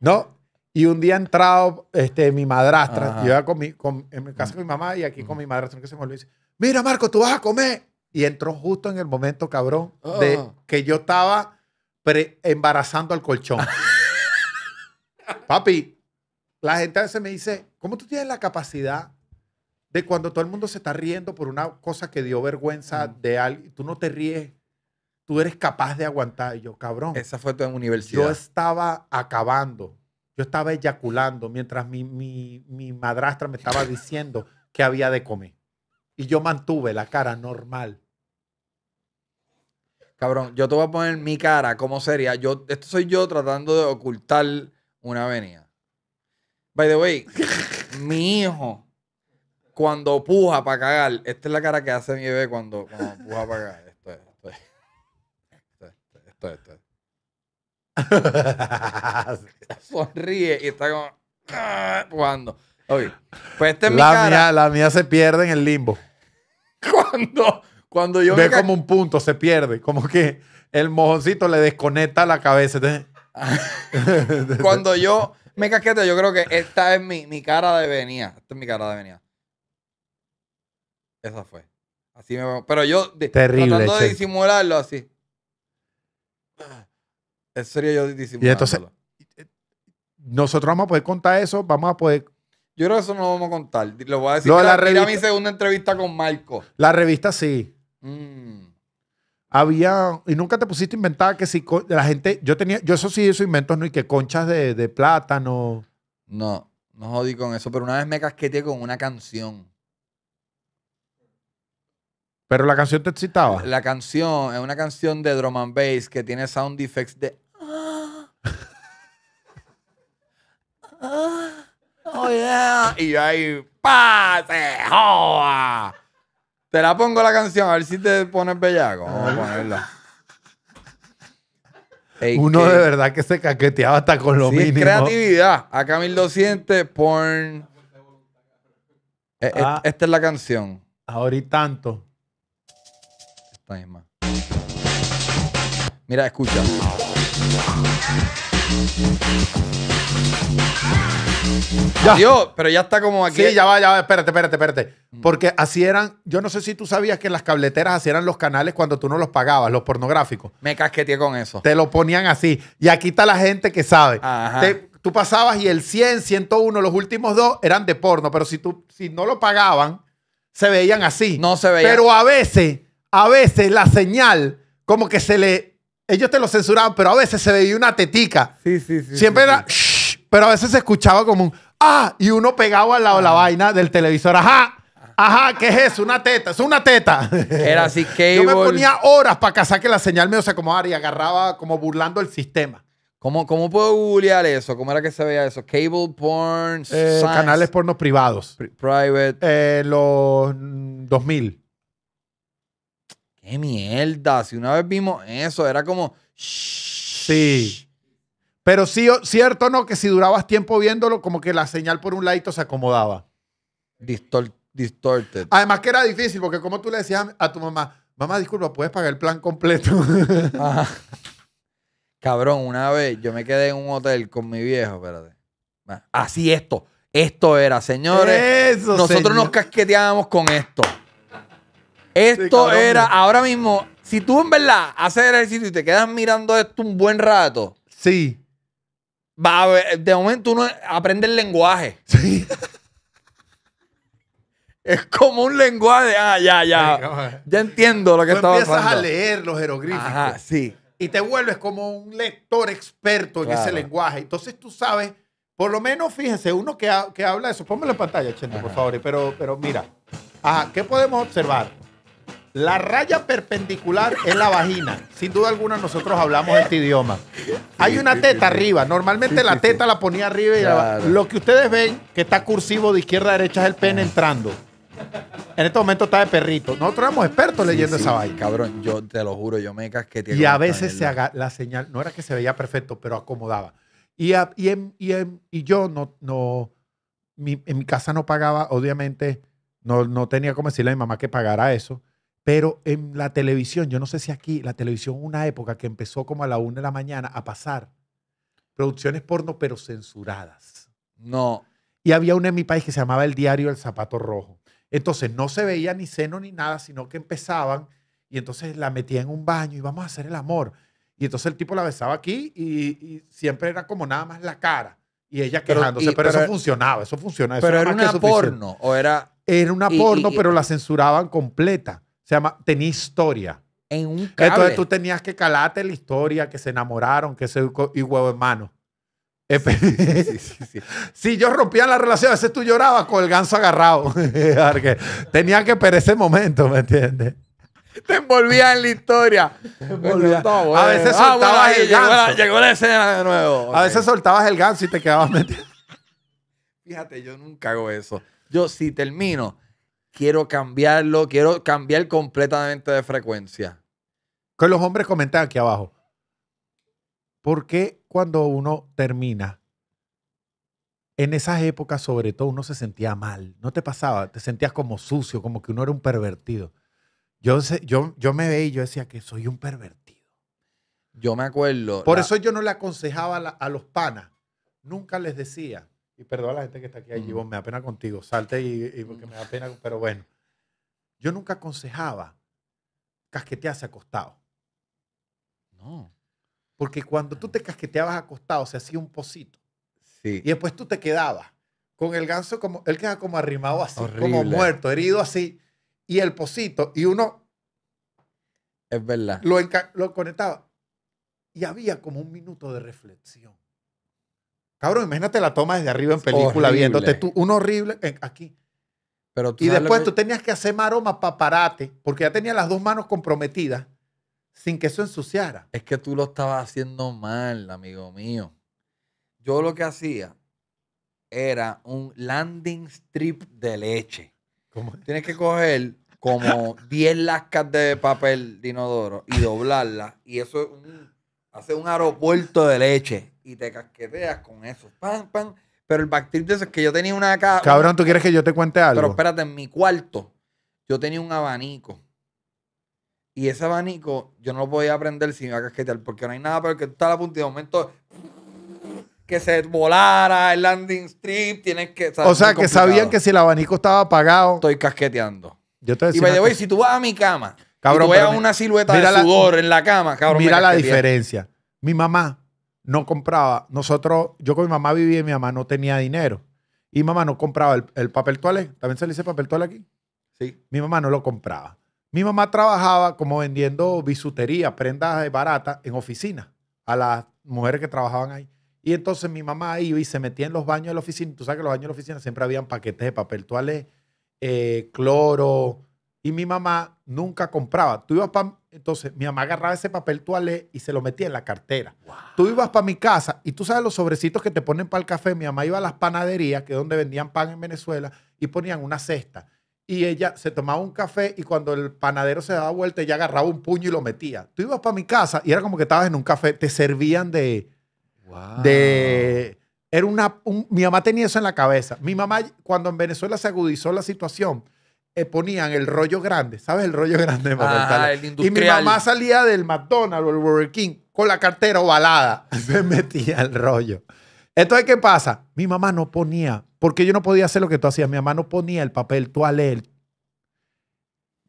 ¿no? Y un día entrado este, mi madrastra, ah. yo iba con mi, con, en casa mi mamá y aquí con mi madrastra, nunca se me olvida, mira Marco, tú vas a comer y entró justo en el momento, cabrón, de oh. que yo estaba embarazando al colchón. Papi, la gente a veces me dice, ¿cómo tú tienes la capacidad de cuando todo el mundo se está riendo por una cosa que dio vergüenza de alguien, tú no te ríes, tú eres capaz de aguantar? yo, cabrón. Esa fue tu universidad. Yo estaba acabando, yo estaba eyaculando mientras mi madrastra me estaba diciendo que había de comer. Y yo mantuve la cara normal. Cabrón, yo te voy a poner mi cara, como sería? Yo, esto soy yo tratando de ocultar una avenida. By the way, mi hijo, cuando puja para cagar, esta es la cara que hace mi bebé cuando, puja para cagar. Esto es, esto es. Esto Sonríe y está como ah, jugando. Pues esta es mi cara. la mía se pierde en el limbo. cuando, cuando yo... Ve como un punto, se pierde, como que el mojoncito le desconecta la cabeza. cuando yo me casqueteo, yo creo que esta es mi, cara de venía. Esta es mi cara de venía. Esa fue. Así Pero yo tratando de disimularlo así. En serio, yo disimularlo. Eh, nosotros vamos a poder contar eso, vamos a poder yo creo que eso no lo vamos a contar. Lo voy a decir. mi segunda entrevista con Marco. La revista sí. Mm. Había. Y nunca te pusiste inventada que si la gente. Yo tenía. Yo eso sí, hizo inventos, ¿no? Y que conchas de, plátano. No, no jodí con eso. Pero una vez me casqueteé con una canción. Pero la canción te excitaba. La canción es una canción de drum and bass que tiene sound effects de. Ah. Ah. Y ahí, pase Te la pongo la canción, a ver si te pones bellaco. Uno de verdad que se caqueteaba hasta con lo mínimo. creatividad. Acá 1200, porn. Eh, eh, ah. esta es la canción. ahorita tanto. Mira, escucha. Ya. Dios, pero ya está como aquí. Sí, ya va, ya va, espérate, espérate, espérate. Porque así eran, yo no sé si tú sabías que las cableteras hacían los canales cuando tú no los pagabas, los pornográficos. Me casqueteé con eso. Te lo ponían así. Y aquí está la gente que sabe. Ajá. tú pasabas y el 100, 101, los últimos dos eran de porno, pero si, tú, si no lo pagaban, se veían así. No se veían. Pero a veces, a veces la señal, como que se le... Ellos te lo censuraban, pero a veces se veía una tetica. Sí, sí, sí. Siempre era pero a veces se escuchaba como un ¡ah! y uno pegaba al lado la ah. vaina del televisor. ¡ajá! Ajá, ¿qué es eso? Una teta, es una teta. Era así que. Yo me ponía horas para cazar que la señal me o como y agarraba como burlando el sistema. ¿Cómo, ¿Cómo puedo googlear eso? ¿Cómo era que se veía eso? Cable porn. Eh, canales porno privados. private. Eh, los 2000. ¡Qué mierda! Si una vez vimos eso, era como. Sí. Pero sí, cierto, ¿no? Que si durabas tiempo viéndolo, como que la señal por un ladito se acomodaba. distorted. Además que era difícil, porque como tú le decías a tu mamá, mamá, disculpa, ¿puedes pagar el plan completo? Cabrón, una vez yo me quedé en un hotel con mi viejo, espérate. Ah, así esto. Esto era, señores. nosotros nos casqueteábamos con esto. Esto era, ahora mismo, si tú en verdad haces el ejercicio y te quedas mirando esto un buen rato. Sí. Va de momento uno aprende el lenguaje. Sí. Es como un lenguaje. Ah, ya, ya. Ya entiendo lo que estaba hablando. Empiezas a leer los jeroglíficos. Ajá, sí. Y te vuelves como un lector experto en ese lenguaje. Entonces tú sabes, por lo menos fíjense, uno que, habla de eso. Pónmelo en pantalla, Chente, por favor. Pero, pero mira. Ajá, ¿qué podemos observar? La raya perpendicular es la vagina. Sin duda alguna nosotros hablamos este idioma. Hay una teta arriba. Normalmente la teta la ponía arriba y lo que ustedes ven que está cursivo de izquierda a derecha es el pene entrando. En este momento está de perrito. Nosotros éramos expertos leyendo esa vaina. Cabrón, yo te lo juro, yo me tiene. Y a veces se haga, la señal, no era que se veía perfecto, pero acomodaba. Y, y, yo no, no en mi casa no pagaba, obviamente, no, no tenía como decirle a mi mamá que pagara eso. Pero en la televisión, yo no sé si aquí, la televisión una época que empezó como a la una de la mañana a pasar producciones porno, pero censuradas. No. Y había una en mi país que se llamaba El Diario El Zapato Rojo. Entonces no se veía ni seno ni nada, sino que empezaban y entonces la metía en un baño y vamos a hacer el amor. Y entonces el tipo la besaba aquí y, siempre era como nada más la cara. Y ella quejándose, pero, eso funcionaba, eso funcionaba. pero era, una porno, o era... Era una porno, pero la censuraban completa se llama, tenía historia. En un Entonces tú tenías que calarte la historia, que se enamoraron, que se y huevo hermano. Sí, sí, sí, si yo rompía la relación, a veces tú llorabas con el ganso agarrado. tenía que esperar ese momento, ¿me entiendes? Te envolvías en la historia. A veces ah, soltabas el ganso. Llegó la, escena de nuevo. A veces soltabas el ganso y te quedabas metido. Fíjate, yo nunca hago eso. Yo si termino, quiero cambiarlo, quiero cambiar completamente de frecuencia. Que los hombres comentan aquí abajo. ¿Por qué cuando uno termina, en esas épocas sobre todo uno se sentía mal? ¿No te pasaba? Te sentías como sucio, como que uno era un pervertido. Yo, yo, yo me veía y yo decía que soy un pervertido. Yo me acuerdo. Por eso yo no le aconsejaba a los panas. Nunca les decía, y perdón a la gente que está aquí, allí, me da pena contigo, salte y, porque me da pena, pero bueno. Yo nunca aconsejaba casquetearse acostado. No. Porque cuando tú te casqueteabas acostado, se hacía un pocito. Sí. Y después tú te quedabas con el ganso como, él queda como arrimado así, como muerto, herido así, y el pocito, y uno... Es verdad. Lo, lo conectaba. Y había como un minuto de reflexión. Cabrón, imagínate la toma desde arriba en película viéndote tú, un horrible aquí. Pero y después tú tenías que hacer maroma paparate, porque ya tenía las dos manos comprometidas sin que eso ensuciara. Es que tú lo estabas haciendo mal, amigo mío. Yo lo que hacía era un landing strip de leche. Tienes que coger como 10 lascas de papel de inodoro y doblarla. Y eso hace un aeropuerto de leche y te casqueteas con eso. Pam, pan Pero el backtrip de eso es que yo tenía una casa. Cabrón, ¿tú quieres que yo te cuente algo? Pero espérate, en mi cuarto yo tenía un abanico. Y ese abanico yo no lo podía aprender iba a casquetear porque no hay nada para que tú estás a la punta de momento que se volara el landing strip, tienes que... O sea, que sabían que si el abanico estaba apagado... Estoy casqueteando. Yo te decía y me si tú vas a mi cama, cabrón, voy una silueta de sudor en la cama, cabrón. Mira la diferencia. Mi mamá no compraba. Nosotros, yo con mi mamá vivía y mi mamá no tenía dinero. Y mi mamá no compraba el, papel toalé. ¿También se le dice papel toalé aquí? Sí. Mi mamá no lo compraba. Mi mamá trabajaba como vendiendo bisutería, prendas baratas en oficina a las mujeres que trabajaban ahí. Y entonces mi mamá iba y se metía en los baños de la oficina. Tú sabes que los baños de la oficina siempre habían paquetes de papel toalé, eh, cloro, y mi mamá nunca compraba. Tú ibas Entonces, mi mamá agarraba ese papel toalé y se lo metía en la cartera. Tú ibas para mi casa y tú sabes los sobrecitos que te ponen para el café. Mi mamá iba a las panaderías, que es donde vendían pan en Venezuela, y ponían una cesta. Y ella se tomaba un café y cuando el panadero se daba vuelta, ella agarraba un puño y lo metía. Tú ibas para mi casa y era como que estabas en un café. Te servían de... de era una... mi mamá tenía eso en la cabeza. Mi mamá, cuando en Venezuela se agudizó la situación eh, ponían el rollo grande, ¿sabes? El rollo grande de Y mi mamá salía del McDonald's o el Burger King con la cartera ovalada, se metía el rollo. Entonces, ¿qué pasa? Mi mamá no ponía, porque yo no podía hacer lo que tú hacías, mi mamá no ponía el papel toalete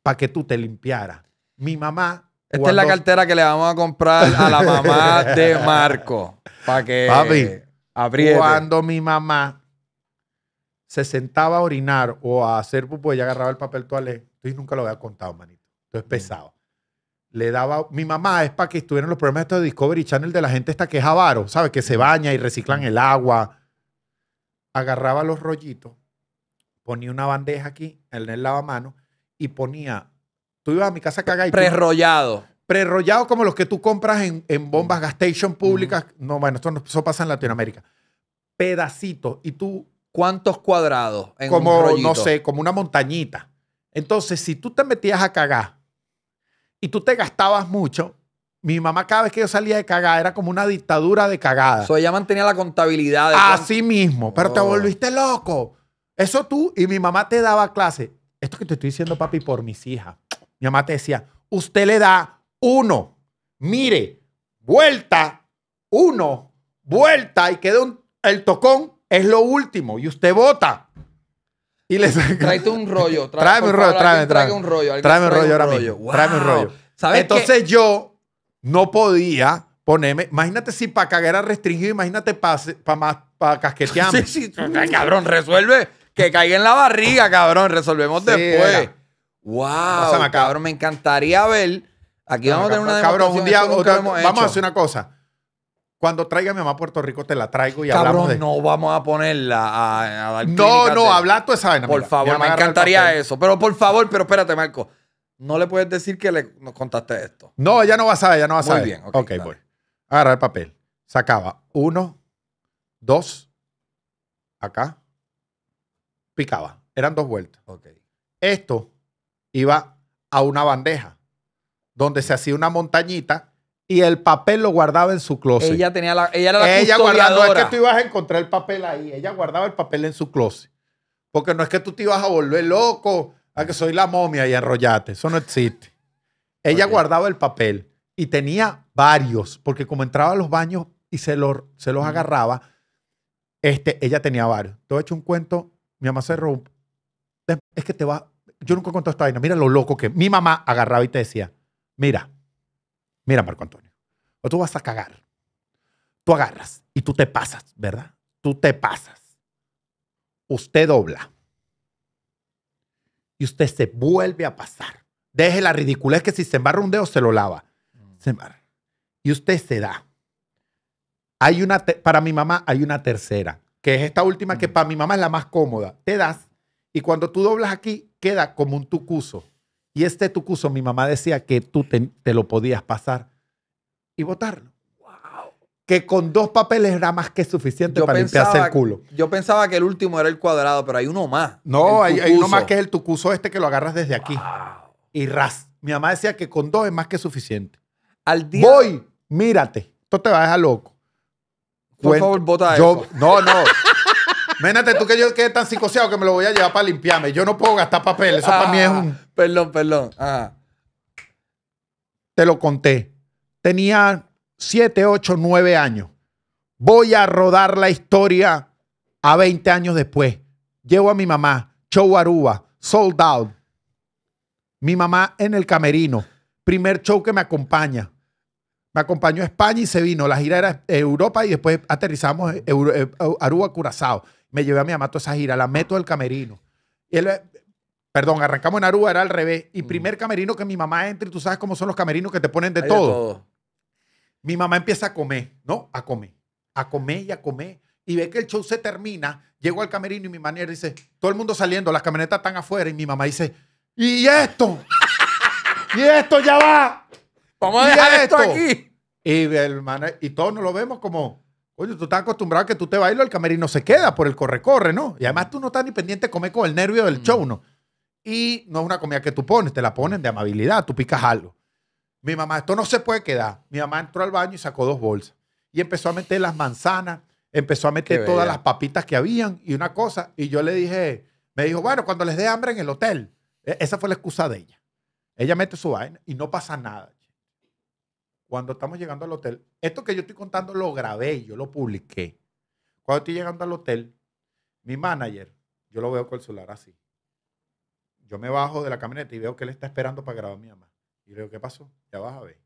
para que tú te limpiaras. Mi mamá esta es la cartera que le vamos a comprar a la mamá de Marco. Para que Papi, Cuando mi mamá se sentaba a orinar o a hacer pupo, y agarraba el papel toalé. Entonces nunca lo había contado, manito. Entonces pesado. Le daba. Mi mamá es para que estuvieran los problemas de Discovery Channel de la gente esta que es avaro, ¿sabes? Que se baña y reciclan el agua. Agarraba los rollitos, ponía una bandeja aquí en el lavamano y ponía. Tú ibas a mi casa caga y. Prerrollado. Prerrollado como los que tú compras en, bombas gas station públicas. No, bueno, esto, no, eso pasa en Latinoamérica. Pedacitos. Y tú ¿Cuántos cuadrados? En como, no sé, como una montañita. Entonces, si tú te metías a cagar y tú te gastabas mucho, mi mamá cada vez que yo salía de cagar era como una dictadura de cagada. O ella mantenía la contabilidad. Así mismo, pero te oh. volviste loco. Eso tú y mi mamá te daba clase. Esto que te estoy diciendo, papi, por mis hijas. Mi mamá te decía, usted le da uno, mire, vuelta, uno, vuelta y queda el tocón es lo último y usted vota. Y les Tráete un rollo. tráeme un rollo, tráeme, tráeme. un rollo. Tráeme un rollo ahora mismo. Tráeme un rollo. Entonces yo no podía ponerme. Imagínate si para cagar era restringido, imagínate para pa, casquetearme. sí, sí. Cabrón, resuelve. Que caiga en la barriga, cabrón. Resolvemos después. Wow. cabrón, me encantaría ver. Aquí vamos a tener una Cabrón, un día. vamos a hacer una cosa cuando traiga a mi mamá a Puerto Rico, te la traigo y hablamos de... no vamos a ponerla a, dar No, no, habla tú esa vaina. Por favor, me encantaría eso. Pero por favor, pero espérate, Marco. No le puedes decir que le, nos contaste esto. No, ella no va a saber, ella no va a saber. Muy bien, ok. okay voy. Agarra el papel. Sacaba uno, dos, acá. Picaba. Eran dos vueltas. Ok. Esto iba a una bandeja donde se hacía una montañita y el papel lo guardaba en su closet. Ella tenía la ella era la ella no es que tú ibas a encontrar el papel ahí, ella guardaba el papel en su closet. Porque no es que tú te ibas a volver loco, a que soy la momia y arrollate, eso no existe. Ella guardaba el papel y tenía varios, porque como entraba a los baños y se los, se los agarraba, este, ella tenía varios. Te a hecho un cuento, mi mamá se rompe. Es que te va, yo nunca he contado esta vaina, mira lo loco que mi mamá agarraba y te decía, mira, Mira, Marco Antonio, o tú vas a cagar. Tú agarras y tú te pasas, ¿verdad? Tú te pasas. Usted dobla. Y usted se vuelve a pasar. Deje la ridiculez que si se embarra un dedo se lo lava. Mm. Se embarra. Y usted se da. Hay una, para mi mamá hay una tercera, que es esta última que mm. para mi mamá es la más cómoda. Te das y cuando tú doblas aquí queda como un tucuso. Y este tucuso, mi mamá decía que tú te, lo podías pasar y votarlo, Wow. Que con dos papeles era más que suficiente para limpiarse el culo. Yo pensaba que el último era el cuadrado, pero hay uno más. No, hay, uno más que es el tucuso este que lo agarras desde aquí. Y ras. Mi mamá decía que con dos es más que suficiente. Al día... Voy, mírate. Esto te va a dejar loco. Por favor, bota yo, No, no. Ménate tú que yo quede tan psicoseado que me lo voy a llevar para limpiarme. Yo no puedo gastar papel. Eso para mí es un. Ah, Perdón, perdón. Ah. Te lo conté. Tenía 7, 8, 9 años. Voy a rodar la historia a 20 años después. Llevo a mi mamá, show Aruba, sold out. Mi mamá en el camerino. Primer show que me acompaña. Me acompañó a España y se vino. La gira era Europa y después aterrizamos eh, Aruba, Curazao. Me llevé a mi mamá a toda esa gira. La meto al camerino. Y él, Perdón, arrancamos en Aruba, era al revés. Y mm. primer camerino que mi mamá entra, y tú sabes cómo son los camerinos que te ponen de, todo. Mi mamá empieza a comer, ¿no? A comer, a comer y a comer. Y ve que el show se termina, llego al camerino y mi mamá dice, todo el mundo saliendo, las camionetas están afuera. Y mi mamá dice, ¿y esto? ¿Y esto ya va? Vamos a dejar esto, aquí. Y, y todos nos lo vemos como, Oye, tú estás acostumbrado a que tú te bailas, el camerino se queda por el corre-corre, ¿no? Y además tú no estás ni pendiente de comer con el nervio del mm. show, ¿no? Y no es una comida que tú pones, te la ponen de amabilidad, tú picas algo. Mi mamá, esto no se puede quedar. Mi mamá entró al baño y sacó dos bolsas. Y empezó a meter las manzanas, empezó a meter todas las papitas que habían y una cosa. Y yo le dije, me dijo, bueno, cuando les dé hambre en el hotel. E-, esa fue la excusa de ella. Ella mete su vaina y no pasa nada. Cuando estamos llegando al hotel, esto que yo estoy contando lo grabé, yo lo publiqué. Cuando estoy llegando al hotel, mi manager, yo lo veo con el celular así. Yo me bajo de la camioneta y veo que él está esperando para grabar a mi mamá. Y le digo, ¿qué pasó? Ya vas a ver.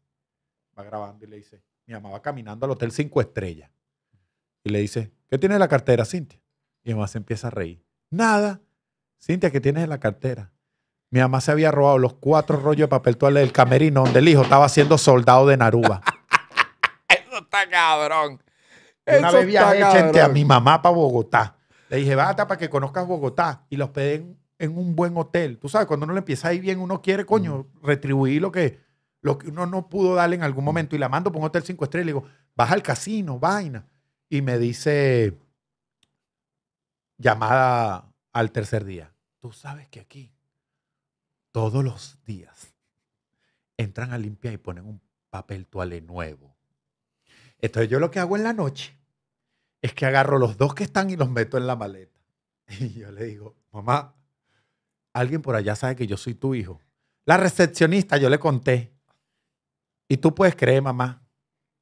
Va grabando y le dice, mi mamá va caminando al hotel cinco estrellas. Y le dice, ¿qué tiene en la cartera, Cintia? Y mi mamá se empieza a reír. Nada. Cintia, ¿qué tienes en la cartera? Mi mamá se había robado los cuatro rollos de papel toalla del camerino donde el hijo estaba siendo soldado de Naruba. Eso está cabrón. una vez a mi mamá para Bogotá. Le dije, bata para que conozcas Bogotá. Y los pedí en en un buen hotel. Tú sabes, cuando uno le empieza ahí bien, uno quiere, coño, retribuir lo que, lo que uno no pudo darle en algún momento. Y la mando por un hotel cinco estrellas y le digo, baja al casino, vaina. Y me dice, llamada al tercer día. Tú sabes que aquí, todos los días, entran a limpiar y ponen un papel toalé nuevo. Entonces yo lo que hago en la noche es que agarro los dos que están y los meto en la maleta. Y yo le digo, mamá, alguien por allá sabe que yo soy tu hijo. La recepcionista, yo le conté. Y tú puedes creer, mamá,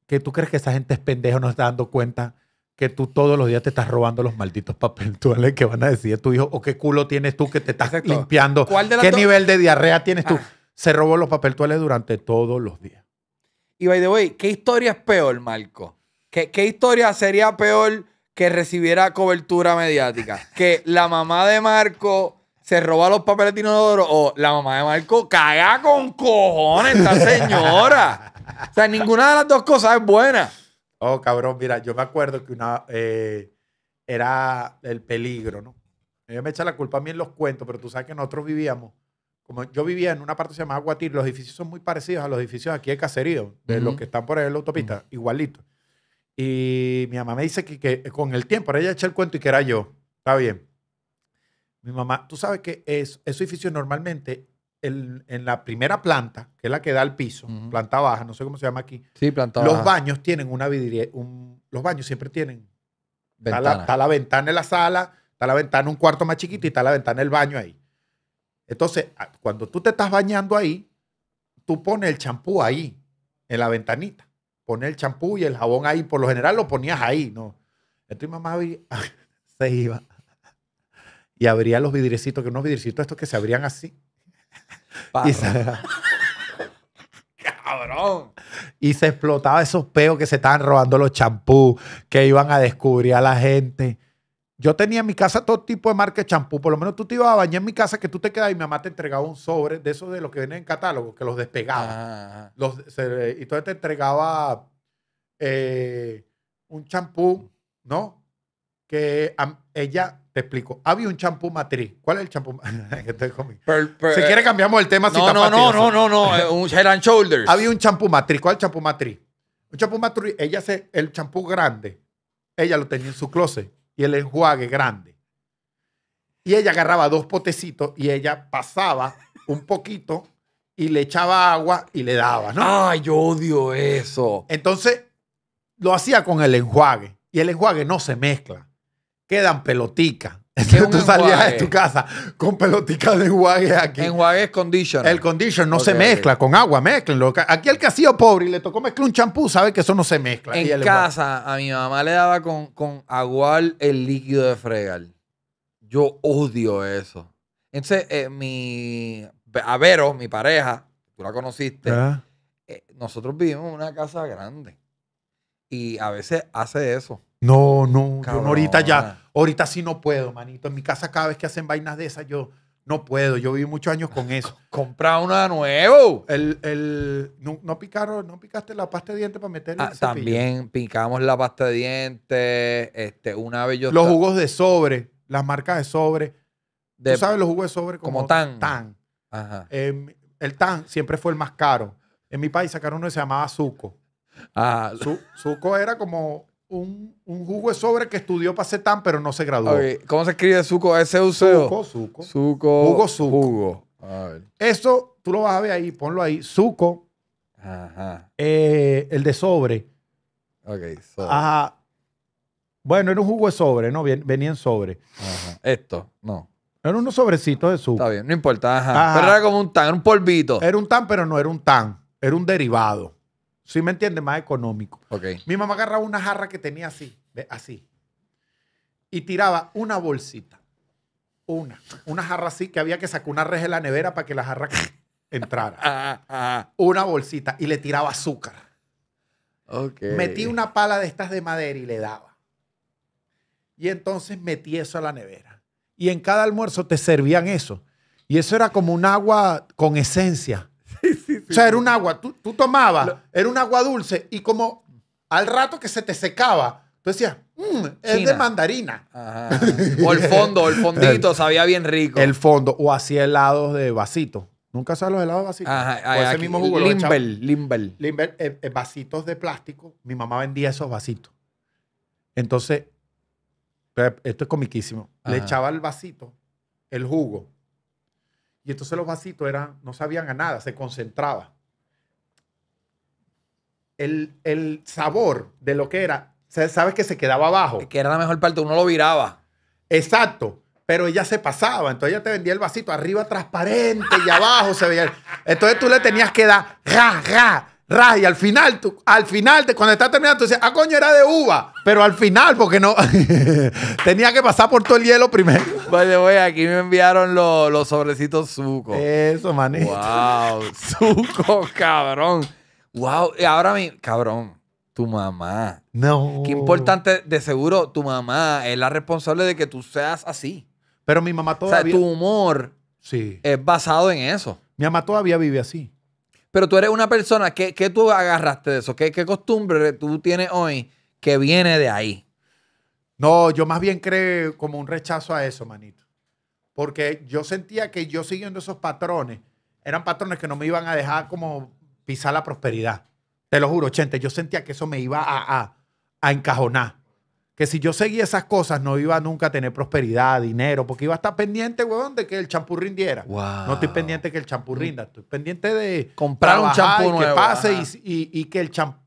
que tú crees que esa gente es pendejo, no está dando cuenta que tú todos los días te estás robando los malditos papeles que van a decir tu hijo, o qué culo tienes tú que te estás limpiando, qué nivel de diarrea tienes tú. Ah. Se robó los papeles durante todos los días. Y by the way, ¿qué historia es peor, Marco? ¿Qué, qué historia sería peor que recibiera cobertura mediática? que la mamá de Marco se roba los papeles de oro o la mamá de Marco caga con cojones esta señora. o sea, ninguna de las dos cosas es buena. Oh, cabrón, mira, yo me acuerdo que una eh, era el peligro, ¿no? Ella me echa la culpa a mí en los cuentos, pero tú sabes que nosotros vivíamos, como yo vivía en una parte que se llama Guatir, los edificios son muy parecidos a los edificios aquí de Caserío, de los que están por ahí en la autopista, igualito Y mi mamá me dice que, que con el tiempo, ahora ella echa el cuento y que era yo. Está bien. Mi mamá, tú sabes que es, esos edificio normalmente en la primera planta, que es la que da al piso, planta baja, no sé cómo se llama aquí. Sí, planta baja. los baños tienen una vidriera, los baños siempre tienen. Está la, está la, ventana en la sala, está la ventana en un cuarto más chiquito y está la ventana en el baño ahí. Entonces, cuando tú te estás bañando ahí, tú pones el champú ahí, en la ventanita. Pones el champú y el jabón ahí. Por lo general lo ponías ahí, ¿no? Entonces mi mamá se iba y abría los vidrecitos, que unos vidrecitos estos que se abrían así. Y se... Cabrón. Y se explotaba esos peos que se estaban robando los champús, que iban a descubrir a la gente. Yo tenía en mi casa todo tipo de marca de champú. Por lo menos tú te ibas a bañar en mi casa que tú te quedabas y mi mamá te entregaba un sobre de esos de los que vienen en catálogo, que los despegaba. Los, y entonces te entregaba eh, un champú, ¿no? Que ella te explico. Había un champú matriz. ¿Cuál es el champú matriz? si eh, quiere cambiamos el tema. No, no, no, no, no, no, eh, Un head and shoulders. Había un champú matriz. ¿Cuál champú matriz? Un champú matriz. Ella hace el champú grande. Ella lo tenía en su closet. Y el enjuague grande. Y ella agarraba dos potecitos y ella pasaba un poquito y le echaba agua y le daba, ¿no? Ay, yo odio eso. Entonces, lo hacía con el enjuague. Y el enjuague no se mezcla quedan peloticas. Entonces tú salías de tu casa con peloticas de enjuague aquí. Enjuague es conditioner. El condition no se mezcla con agua, mezclenlo. Aquí el que pobre y le tocó mezclar un champú sabe que eso no se mezcla. En casa a mi mamá le daba con, con aguar el líquido de fregar. Yo odio eso. Entonces, eh, mi. A mi pareja, tú la conociste. Ah. Eh, nosotros vivimos en una casa grande. Y a veces hace eso. No, no, yo ahorita ya, ahorita sí no puedo, manito. En mi casa cada vez que hacen vainas de esas, yo no puedo. Yo viví muchos años con ah, eso. Compra una nueva? nuevo. El, el, no, picaron, no picaste la pasta de dientes para meterla. Ah, también picamos la pasta de dientes. Este, una vez Los jugos de sobre, las marcas de sobre. ¿Tú sabes los jugos de sobre como, tan? Tan. Ajá. Em, el tan siempre fue el más caro. En mi país sacaron uno que se llamaba Suco. Ah. Su, suco era como un, jugo de sobre que estudió para tan pero no se graduó. ¿Cómo se escribe suco? s u c -O? Suco, suco. Suco. Jugo, suco. Eso tú lo vas a ver ahí, ponlo ahí. Suco. Ajá. Eh, el de sobre. Ok, sobre. Ajá. Bueno, era un jugo de sobre, ¿no? Venía en sobre. Ajá. Esto, no. Era unos sobrecitos de suco. Está bien, no importa. Pero era como un tan, era un polvito. Era un tan, pero no era un tan. Era un derivado. ¿sí me entiende, Más económico. Mi mamá agarraba una jarra que tenía así, así, y tiraba una bolsita. Una. Una jarra así que había que sacar una reja de la nevera para que la jarra entrara. Ah, ah, ah. Una bolsita y le tiraba azúcar. Metí una pala de estas de madera y le daba. Y entonces metí eso a la nevera. Y en cada almuerzo te servían eso. Y eso era como un agua con esencia o sea, era un agua. Tú, tú tomabas, era un agua dulce y como al rato que se te secaba, tú decías, mm, es de mandarina. O el fondo, el fondito, sabía bien rico. El fondo, o hacía helados de vasito. Nunca sabes los helados de vasito. ese mismo jugo. Limbel, Limbel. Limbel, eh, eh, vasitos de plástico. Mi mamá vendía esos vasitos. Entonces, esto es comiquísimo. Le echaba el vasito, el jugo, y entonces los vasitos eran, no sabían a nada, se concentraba. El, el sabor de lo que era, sabes que se quedaba abajo. Que era la mejor parte, uno lo viraba. Exacto pero ella se pasaba. Entonces ella te vendía el vasito arriba transparente y abajo se veía. Entonces tú le tenías que dar, ja, ja, y al final, tú, al final, te, cuando estás terminando, tú dices, ah, coño, era de uva. Pero al final, porque no. tenía que pasar por todo el hielo primero. Vale, voy aquí me enviaron los, sobrecitos suco. Eso, manito. Wow, suco, cabrón. Wow, y ahora mi. Cabrón, tu mamá. No. Qué importante, de seguro, tu mamá es la responsable de que tú seas así. Pero mi mamá todavía. O sea, tu humor sí. es basado en eso. Mi mamá todavía vive así. Pero tú eres una persona, que tú agarraste de eso? ¿Qué, ¿Qué costumbre tú tienes hoy que viene de ahí? No, yo más bien creo como un rechazo a eso, manito. Porque yo sentía que yo siguiendo esos patrones, eran patrones que no me iban a dejar como pisar la prosperidad. Te lo juro, Chente, yo sentía que eso me iba a, a encajonar que si yo seguía esas cosas no iba nunca a tener prosperidad, dinero, porque iba a estar pendiente, weón, de que el champú rindiera. No estoy pendiente de que el champú rinda, estoy pendiente de comprar un champú Que pase y, que el champú...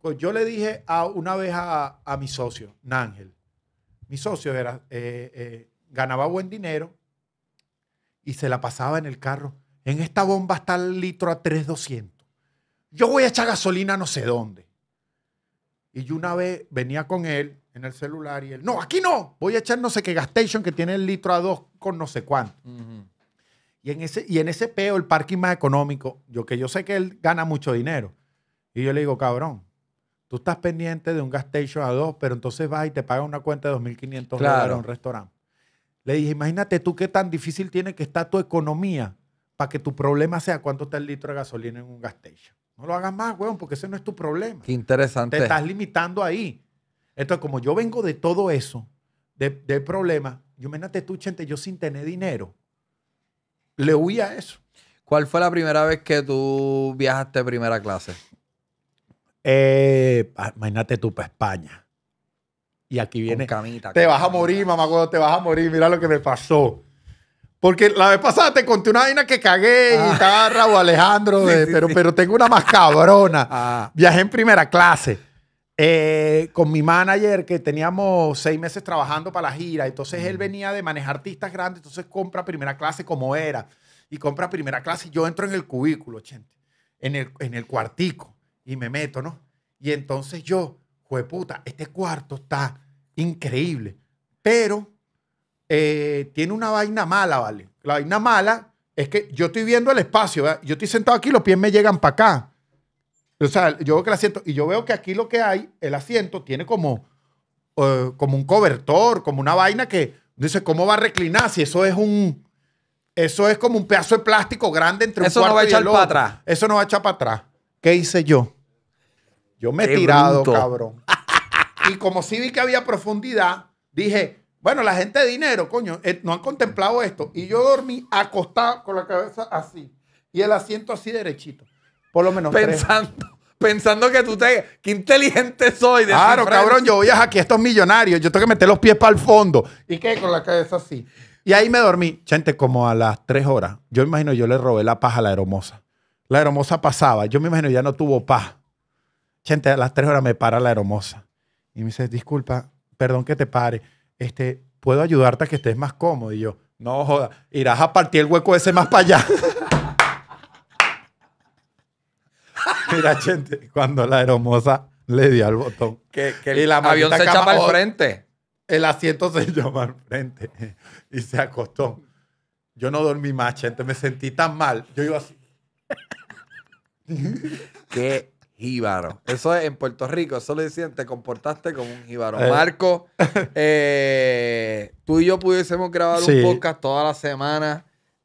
Pues yo le dije a, una vez a, mi socio, Nángel, mi socio era, eh, eh, ganaba buen dinero y se la pasaba en el carro. En esta bomba está el litro a 3,200. Yo voy a echar gasolina no sé dónde. Y yo una vez venía con él en el celular y él, no, aquí no, voy a echar no sé qué gas station que tiene el litro a dos con no sé cuánto. y, en ese, y en ese peo, el parking más económico, yo que yo sé que él gana mucho dinero. Y yo le digo, cabrón, tú estás pendiente de un gas station a dos, pero entonces vas y te pagas una cuenta de 2.500 dólares a un restaurante. Le dije, imagínate tú qué tan difícil tiene que estar tu economía para que tu problema sea cuánto está el litro de gasolina en un gas station. No lo hagas más, weón, porque ese no es tu problema. Qué interesante. Te estás limitando ahí. Entonces, como yo vengo de todo eso, de, de problemas, yo imagínate tú, gente, yo sin tener dinero, le huía a eso. ¿Cuál fue la primera vez que tú viajaste primera clase? Eh, imagínate tú para España. Y aquí viene. camita, te vas a morir, mamá, te vas a morir. Mira lo que me pasó. Porque la vez pasada te conté una vaina que cagué guitarra ah. y estaba Alejandro, pero, pero tengo una más cabrona. Ah. Viajé en primera clase. Eh, con mi manager que teníamos seis meses trabajando para la gira, entonces él venía de manejar artistas grandes, entonces compra primera clase como era, y compra primera clase, y yo entro en el cubículo, gente, en el, cuartico, y me meto, ¿no? Y entonces yo, puta, este cuarto está increíble, pero eh, tiene una vaina mala, ¿vale? La vaina mala es que yo estoy viendo el espacio, yo estoy sentado aquí, los pies me llegan para acá. O sea, yo veo que el asiento, y yo veo que aquí lo que hay, el asiento tiene como, eh, como un cobertor, como una vaina que dice, ¿cómo va a reclinar si eso es un... Eso es como un pedazo de plástico grande entre un cuarto no va a echar Para atrás. Eso no va a echar para atrás. ¿Qué hice yo? Yo me he tirado, cabrón. y como sí vi que había profundidad, dije, bueno, la gente de dinero, coño, eh, no han contemplado esto. Y yo dormí acostado con la cabeza así y el asiento así derechito. Por lo menos Pensando. Pensando que tú te. Qué inteligente soy. De claro, cabrón, yo voy a aquí estos millonarios. Yo tengo que meter los pies para el fondo. ¿Y qué? Con la cabeza así. Y ahí me dormí. Gente, como a las tres horas. Yo imagino yo le robé la paja a la hermosa. La hermosa pasaba. Yo me imagino ya no tuvo paz. Gente, a las tres horas me para la hermosa. Y me dice, disculpa, perdón que te pare. Este, ¿puedo ayudarte a que estés más cómodo? Y yo, no joda, irás a partir el hueco ese más para allá. Mira, gente, cuando la hermosa le dio al botón. Que, la el avión se echaba al frente. El asiento se echaba al frente y se acostó. Yo no dormí más, gente. Me sentí tan mal. Yo iba así. Qué jíbaro. Eso es en Puerto Rico. Eso le decían, te comportaste como un jíbaro. Eh. Marco, eh, tú y yo pudiésemos grabar un podcast toda la semana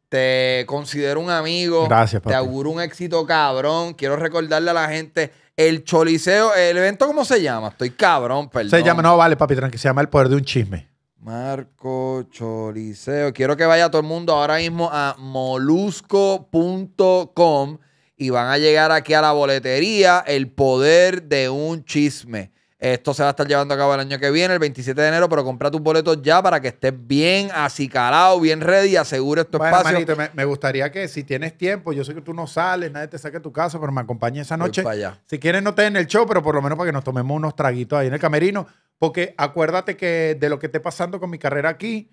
te considero un amigo. Gracias, papi. Te auguro un éxito cabrón. Quiero recordarle a la gente el choliceo. ¿El evento cómo se llama? Estoy cabrón, perdón. Se llama, no, vale, papi, tranqui. Se llama El Poder de un Chisme. Marco Choliceo. Quiero que vaya todo el mundo ahora mismo a molusco.com y van a llegar aquí a la boletería El Poder de un Chisme. Esto se va a estar llevando a cabo el año que viene, el 27 de enero, pero compra tus boletos ya para que estés bien acicalado, bien ready, aseguro tu espacio. Manito, me, gustaría que si tienes tiempo, yo sé que tú no sales, nadie te saque de tu casa, pero me acompañe esa noche. Si quieres, no te en el show, pero por lo menos para que nos tomemos unos traguitos ahí en el camerino, porque acuérdate que de lo que esté pasando con mi carrera aquí,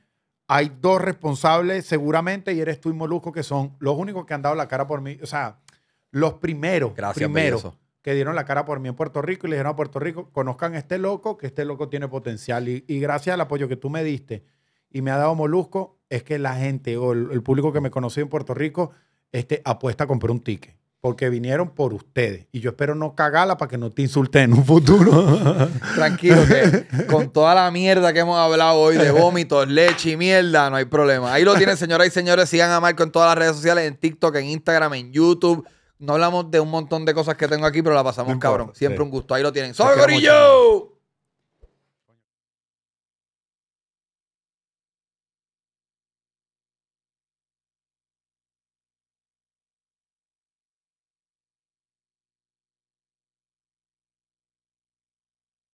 hay dos responsables seguramente y eres tú y Molusco, que son los únicos que han dado la cara por mí, o sea, los primeros. Gracias, primeros que dieron la cara por mí en Puerto Rico y le dijeron a Puerto Rico, conozcan a este loco, que este loco tiene potencial. Y, gracias al apoyo que tú me diste y me ha dado Molusco, es que la gente o el, público que me conoció en Puerto Rico este, apuesta a comprar un ticket porque vinieron por ustedes. Y yo espero no cagarla para que no te insulten en un futuro. Tranquilo, que con toda la mierda que hemos hablado hoy de vómitos, leche y mierda, no hay problema. Ahí lo tienen, señoras y señores. Sigan a Marco en todas las redes sociales, en TikTok, en Instagram, en YouTube. No hablamos de un montón de cosas que tengo aquí, pero la pasamos cabrón. Siempre un gusto. Ahí lo tienen. ¡Soy